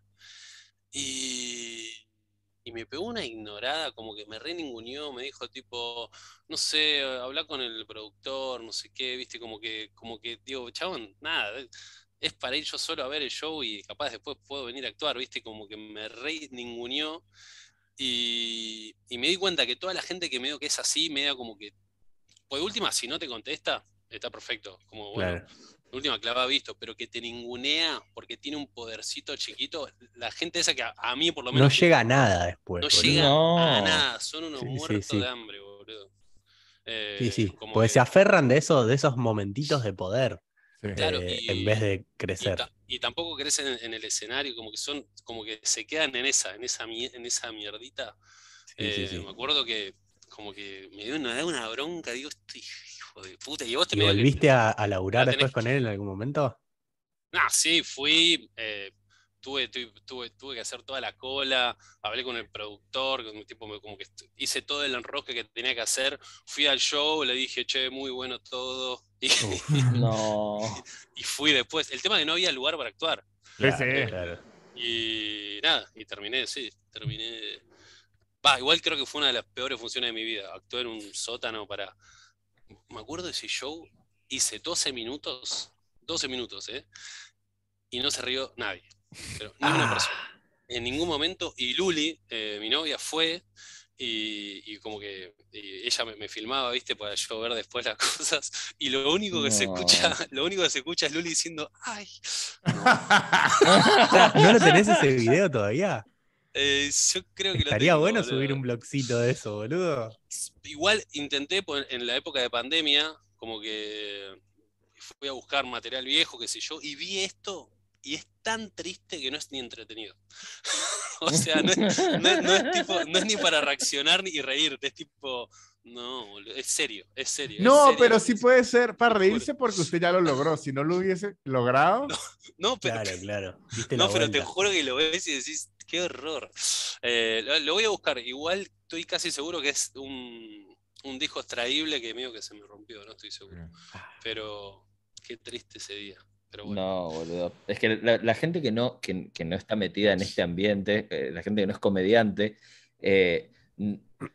y, me pegó una ignorada, como que me re ninguneó, me dijo tipo, no sé, habla con el productor, no sé qué, viste, como que, como que digo, chabón, nada, es para ir yo solo a ver el show y capaz después puedo venir a actuar, viste, como que me re ninguneó. Y, me di cuenta que toda la gente que medio que es así, me da como que, pues última, si no te contesta, está perfecto. Como, bueno, última que visto, pero que te ningunea porque tiene un podercito chiquito, la gente esa que a, mí por lo menos... No llega a nada después. No llega a nada, son unos muertos de hambre, boludo. sí, eh, sí, como se aferran de, esos, de esos momentitos de poder. Eh, en vez de crecer. Y, tampoco crecen en, el escenario, como que son, como que se quedan en esa, en esa, en esa mierdita. Eh, me acuerdo que como que me dio una, una bronca, digo, estoy ¿Y volviste a, a, laburar después con él en algún momento? No, ah, sí, fui. Eh, tuve, tuve, tuve, que hacer toda la cola, hablé con el productor, con tipo, como que hice todo el enroque que tenía que hacer. Fui al show, le dije, che, muy bueno todo. Y, no. y fui después. El tema de no había lugar para actuar. Y nada, y terminé, sí, terminé. igual creo que fue una de las peores funciones de mi vida. Actué en un sótano para me acuerdo de ese show, hice 12 minutos, 12 minutos, ¿eh? Y no se rió nadie, ni una ah. persona. En ningún momento, y Luli, eh, mi novia, fue y, como que ella me, filmaba, ¿viste? Para yo ver después las cosas. Y lo único que se escucha, lo único que se escucha es Luli diciendo, ¡ay! ¿No lo tenés ese video todavía? Eh, yo creo que Estaría bueno subir un blogcito de eso, boludo. Igual intenté en la época de pandemia, como que fui a buscar material viejo, qué sé yo, y vi esto y es tan triste que no es ni entretenido. o sea, no es, ni para reaccionar ni reírte, es tipo, no, boludo, es serio, es serio. No, pero sí puede ser para reírse porque usted ya lo logró, si no lo hubiese logrado. No, claro, no, pero te juro que lo ves y decís, qué horror. Eh, lo, voy a buscar. Igual estoy casi seguro que es un, un disco extraíble que mío que se me rompió, no estoy seguro. Mm. Pero qué triste ese día. No, boludo. Es que la, gente que no, que, no está metida en este ambiente, eh, la gente que no es comediante, eh,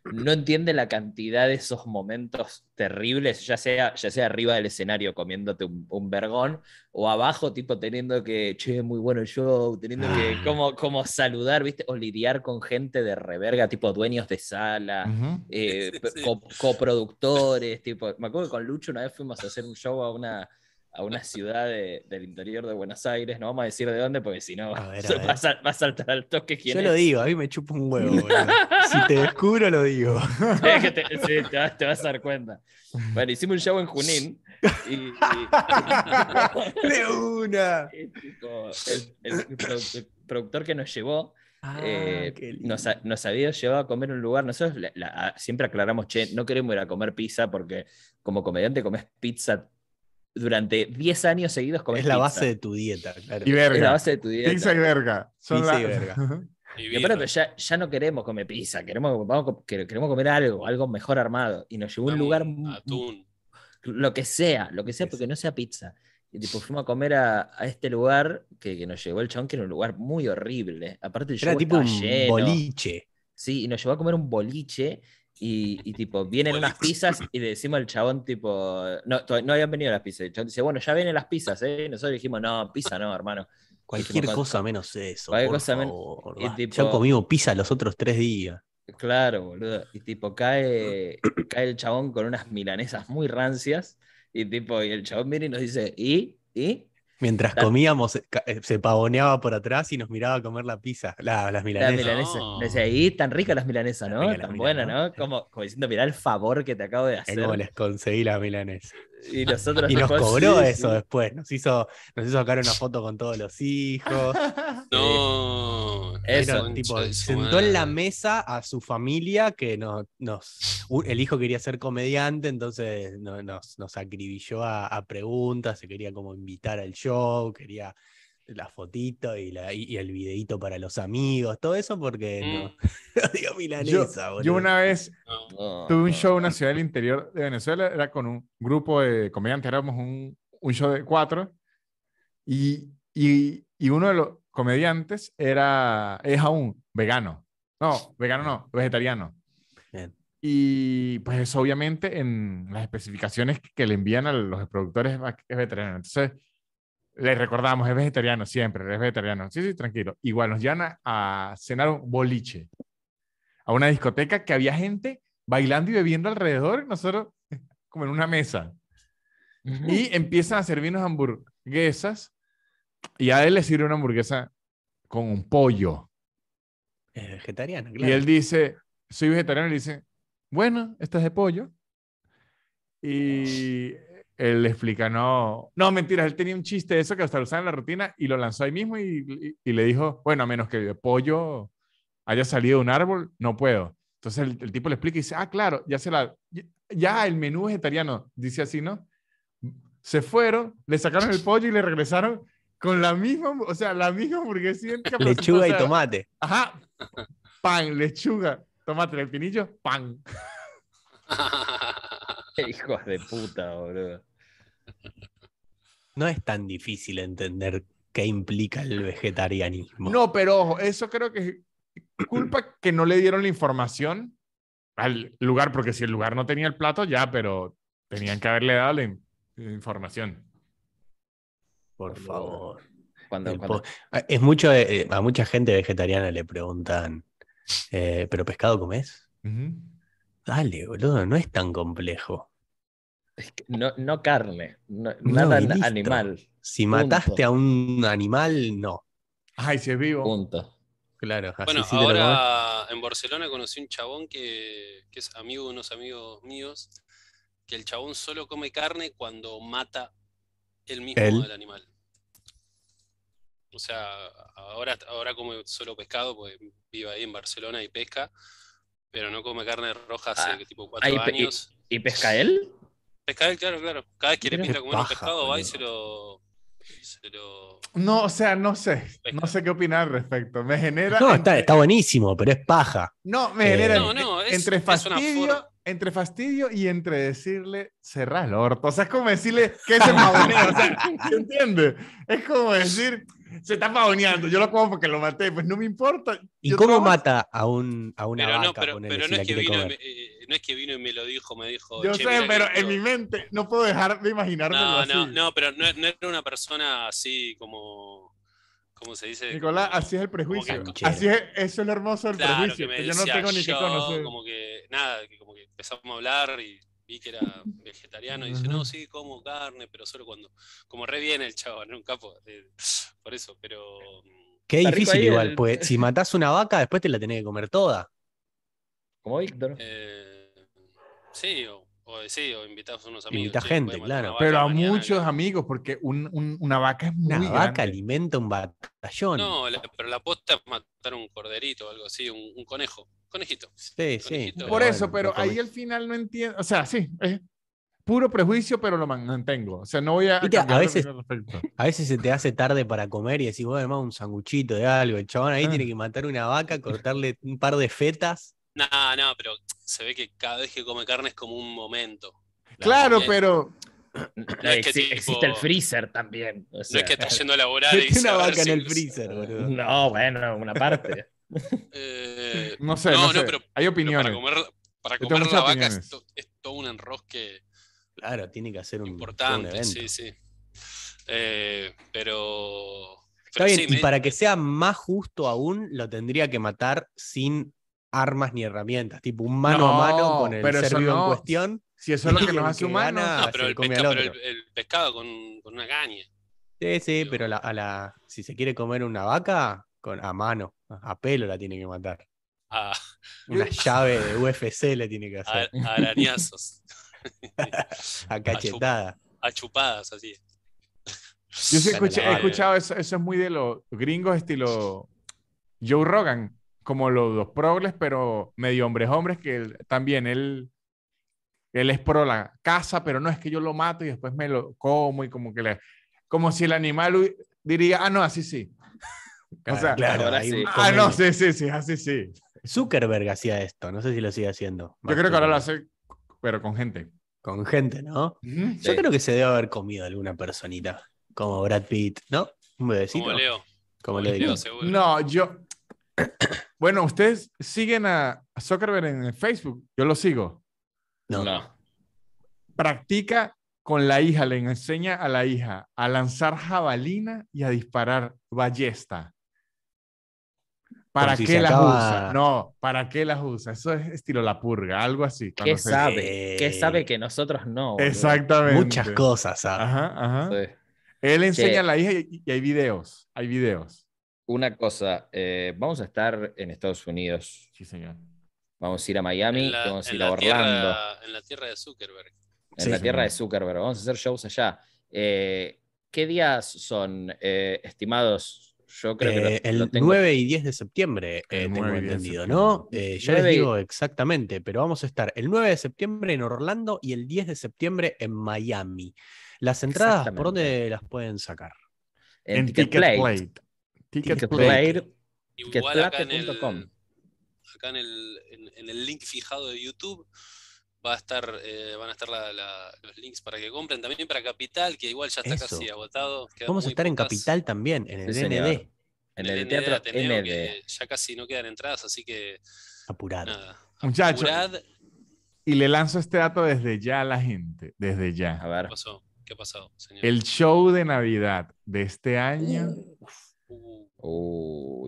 no entiende la cantidad de esos momentos terribles, ya sea, ya sea arriba del escenario comiéndote un, bergón vergón o abajo, tipo teniendo que, che, muy bueno el show, teniendo que, ah. como, como saludar, ¿viste? O lidiar con gente de reverga, tipo dueños de sala, eh, coproductores, tipo. Me acuerdo que con Lucho una vez fuimos a hacer un show a una a una ciudad del interior de Buenos Aires, no vamos a decir de dónde, porque si no, va a saltar al toque quién Yo lo digo, a mí me chupa un huevo. si te descubro, lo digo. te, sí, te, vas, a dar cuenta. Bueno, hicimos un show en Junín. Y, una! el, productor que nos llevó ah, eh, nos, había llevado a comer un lugar. Nosotros siempre aclaramos, che, no queremos ir a comer pizza porque como comediante comes pizza durante 10 años seguidos pizza Es la base de tu dieta, claro. Y verga. Es la base de tu dieta. Pizza y verga. pizza y verga. Y ya, ya, no queremos comer pizza, queremos, queremos comer algo, algo mejor armado. Y nos llevó a un lugar. Atún. Lo que sea, lo que sea, porque no sea pizza. Y tipo, fuimos a comer a, este lugar que, nos llevó el chabón, que era un lugar muy horrible. Aparte, el Era tipo un boliche. Sí, y nos llevó a comer un boliche y, tipo, vienen unas pizzas y le decimos al chabón, tipo, no, no habían venido las pizzas. El chabón dice, bueno, ya vienen las pizzas, ¿eh? Nosotros dijimos, no, pizza no, hermano. Cualquier cosa menos eso. Cualquier cosa menos. ya comimos pizza los otros tres días. Claro, boludo. Y tipo, cae, cae el chabón con unas milanesas muy rancias. Y tipo, y el chabón viene y nos dice, ¿y? ¿Y? Mientras comíamos, eh, eh, se pavoneaba por atrás y nos miraba a comer la pizza, las milanesas. Las milanesas. Oh. ahí, tan ricas las milanesas, ¿no? tan buenas, ¿no? Como, diciendo, mirá el favor que te acabo de hacer. como les conseguí las milanesas? Y, y nos cobró eso después. Nos hizo, nos hizo sacar una foto con todos los hijos. Eh, no. sentó en la mesa a su familia que nos, nos el hijo quería ser comediante, entonces nos, nos acribilló a preguntas, se quería como invitar al show, quería la fotito y, la, y el videito para los amigos, todo eso porque mm. no, milanesa, yo, una vez tuve un show en una ciudad del interior de Venezuela, era con un grupo de comediantes, éramos un, un show de cuatro, y, y, y, uno de los comediantes era, es aún vegano, no, vegano no, vegetariano. Y pues eso obviamente en las especificaciones que le envían a los productores es veterano. Entonces le recordamos, es vegetariano siempre, es vegetariano. Sí, sí, tranquilo. Igual nos llevan a, cenar un boliche, a una discoteca que había gente bailando y bebiendo alrededor, nosotros como en una mesa. Y empiezan a servirnos hamburguesas y a él le sirve una hamburguesa con un pollo. Es vegetariano, claro. Y él dice, soy vegetariano, y le dice, bueno, esta es de pollo. Y él le explica, no, no, mentiras, él tenía un chiste de eso que hasta lo usaba en la rutina y lo lanzó ahí mismo y, le dijo, bueno, a menos que el pollo haya salido de un árbol, no puedo. Entonces el, tipo le explica y dice, ah, claro, ya se la, ya el menú vegetariano, dice así, ¿no? Se fueron, le sacaron el pollo y le regresaron con la misma, o sea, la misma hamburguesa. Lechuga y tomate. Ajá, pan, lechuga, tomate, el pinillo, pan. Hijos de puta, boludo. No es tan difícil entender qué implica el vegetarianismo. No, pero eso creo que es culpa que no le dieron la información al lugar, porque si el lugar no tenía el plato, ya, pero tenían que haberle dado la información. Por favor. Cuando, Es mucho, eh, a mucha gente vegetariana le preguntan, eh, ¿pero pescado comes? Dale, boludo, no es tan complejo. no, carne, nada animal. Si mataste a un animal, no. Ay, si es vivo. Claro, bueno, ahora en Barcelona conocí un chabón que, es amigo de unos amigos míos, que el chabón solo come carne cuando mata el mismo animal. O sea, ahora, ahora come solo pescado, porque vive ahí en Barcelona y pesca, pero no come carne roja hace que ah, tipo cuatro años. ¿Y, pesca él? Pesca él, claro, claro. Cada vez que le pinta comer un pescado, va y se lo, No, o sea, no sé. No sé qué opinar al respecto. Me genera. No, está, buenísimo, pero es paja. No, me genera. Eh, entre fastidio. Entre fastidio y entre decirle, cerrar el orto. O sea, es como decirle que es el o ¿se entiende? Es como decir, se está pavoneando. Yo lo como porque lo maté, pues no me importa. ¿Y cómo mata a, un, a una pero vaca? No, pero, no, es que vino, eh, eh, no, es que vino, y me lo dijo, me dijo. Yo sé, pero en mi mente no puedo dejar de imaginarme. No, así. no, no, pero no, era una persona así como. ¿Cómo se dice? Nicolás, así es el prejuicio. así es, eso es hermoso del prejuicio. Que yo no tengo ni que conocer. Como que, nada, como que empezamos a hablar y vi que era vegetariano y dice, no, sí, como carne, pero solo cuando, como re bien el ¿no? un capo, por eso, pero... Mm, Qué difícil igual, pues si matás una vaca, después te la tenés que comer toda. Como Víctor. Eh, sí, o, o, sí, o invitás a unos amigos. Invita gente, claro. Pero a muchos amigos, porque una vaca es muy Una vaca alimenta un batallón. No, pero la posta es matar un corderito o algo así, un conejo conejito. Sí, sí. Por eso, pero ahí al final no entiendo, o sea, sí, es puro prejuicio, pero lo mantengo. O sea, no voy a... a, veces, a veces se te hace tarde para comer y decís, bueno, además un sanguchito de algo, el chabón ahí ah. tiene que matar una vaca, cortarle un par de fetas. No, no, pero se ve que cada vez que come carne es como un momento. Claro, pero... es que existe el freezer también. no es que está yendo a laborar. una vaca en el freezer, No, bueno, una parte. Eh, eh, no sé, hay opiniones. para comer, para comer la vaca es, todo un enrosque. Claro, tiene que hacer un importante, sí, sí. Eh, pero, Está bien, y para que sea más justo aún, lo tendría que matar sin armas ni herramientas, tipo un mano a mano con el serbio en cuestión. Si eso es lo que nos hace humanos. No, pero, el, pescado con, una caña. Sí, sí, pero, a la, si se quiere comer una vaca, con, a mano, a pelo la tiene que matar. Una llave de UFC le tiene que hacer. A, arañazos. a cachetada. A, chupadas, así. Yo he escuchado eso, eso es muy de los gringos estilo Joe Rogan, como los dos progres, pero medio hombres hombres, que también él, él es pro la casa pero no es que yo lo mato y después me lo como y como que le... Como si el animal diría, ah, no, así sí. Ah, ah, no, sí, sí, sí, así sí. Zuckerberg hacía esto, no sé si lo sigue haciendo. Yo creo que ahora lo hace, pero con gente. Con gente, ¿no? Yo creo que se debe haber comido alguna personita, como Brad Pitt, ¿no? Un Como Leo. No, yo. bueno, ustedes siguen a Zuckerberg en Facebook. Yo lo sigo. no. Practica con la hija, le enseña a la hija a lanzar jabalina y a disparar ballesta. ¿Para qué las usa? No, ¿para qué las usa? Eso es estilo la purga, algo así. ¿Qué sabe? ¿Qué eh, sabe que nosotros no? Exactamente. Muchas cosas, Ajá, ajá. Él enseña a la hija y, hay videos, hay videos. Una cosa, eh, vamos a estar en Estados Unidos. Sí, señor. Vamos a ir a Miami, vamos a ir a Orlando. en la tierra de Zuckerberg. En la tierra de Zuckerberg, vamos a hacer shows allá. Eh, ¿Qué días son, estimados yo creo que eh, el 9 y 10 de septiembre, eh, tengo entendido, ¿no? Eh, ya les digo exactamente, pero vamos a estar el 9 de septiembre en Orlando y el 10 de septiembre en Miami. ¿Las entradas por dónde las pueden sacar? En, Ticketplay Ticketplate. Ticketplay.com acá el, en el link fijado de YouTube va a estar, eh, van a estar los links para que compren. También para Capital, que igual ya está casi agotado. Vamos a estar en Capital también, en el DND. En, el, Teatro ya casi no quedan entradas, así que. Apurado. Muchachos. Y le lanzo este dato desde ya a la gente, desde ya. A ver. ¿Qué ha pasado, El show de Navidad de este año.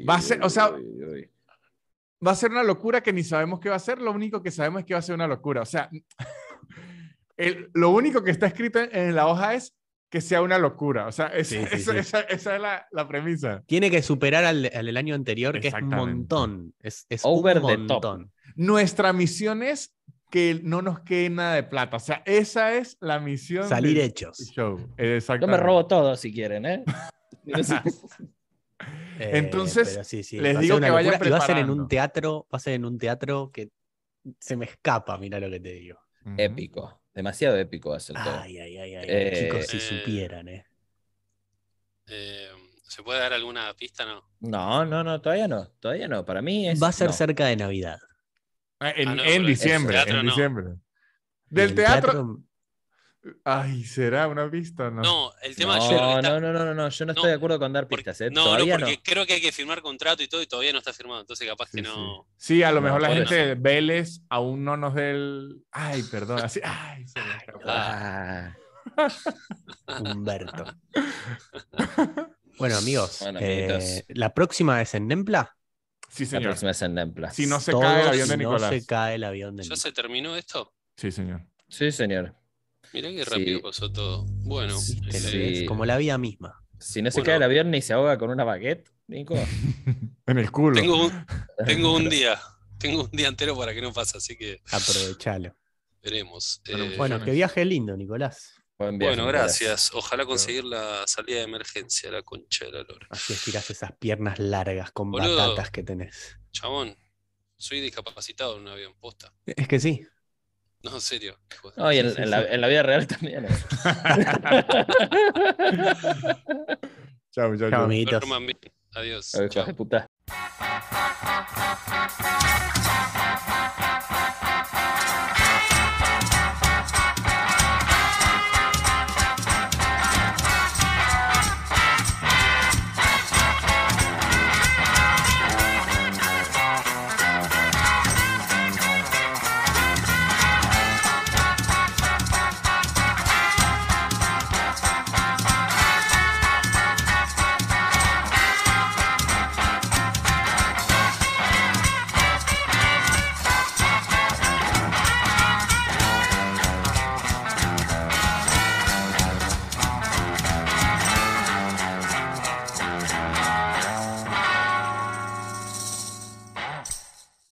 va a ser, o sea, va a ser una locura que ni sabemos qué va a ser, lo único que sabemos es que va a ser una locura. O sea, lo único que está escrito en, la hoja es que sea una locura. O sea, esa, es la, la, premisa. Tiene que superar al, año anterior, que es un montón. Es, es Over montón. The top. Nuestra misión es que no nos quede nada de plata. O sea, esa es la misión. Salir hechos. Yo me robo todo si quieren, ¿eh? Eh, Entonces, les digo que vayan va a ser en un teatro, va a ser en un teatro que se me escapa, mira lo que te digo. Épico, demasiado épico va todo. Ay, ay, ay, eh, chicos, si supieran, eh. ¿Se puede dar alguna pista, no? No, no, no, todavía no, todavía no. Para mí va a ser cerca de Navidad. Ah, en, ah, diciembre, en diciembre. Del teatro Ay, ¿será una pista? No, no el tema no, yo no, no, no, no, no, yo no, estoy de acuerdo con dar pistas, ¿eh? No, no, porque creo que hay que firmar contrato y todo y todavía no está firmado, entonces capaz que no. Sí, a lo mejor la gente de Vélez aún no nos dé el Ay, perdón, así. Ay, se ah, Humberto. bueno, amigos, eh, la próxima es en Nempla. Sí, señor. La próxima es en Nempla. Si no se cae el avión de Nicolás. No se cae el avión de Nicolás. ¿Ya se terminó esto? Sí, señor. Sí, señor. Mirá qué rápido pasó todo. Bueno, este, como la vida misma. Si no se cae el avión y se ahoga con una baguette, Nico. en el culo. Tengo un, día. Tengo un día entero para que no pase, así que. Aprovechalo. Veremos. Bueno, qué eh, que viaje lindo, Nicolás. bueno, gracias. Ojalá conseguir la salida de emergencia, la concha de la lora. Así estiras esas piernas largas con batatas que tenés. Chabón, soy discapacitado en un avión posta. Es que sí. No, en serio. Joder. No, y en, sí, en, la, en, la, vida real también. ¿eh? chao, chao, chao. amiguitos. Adiós. Adiós chao. Puta.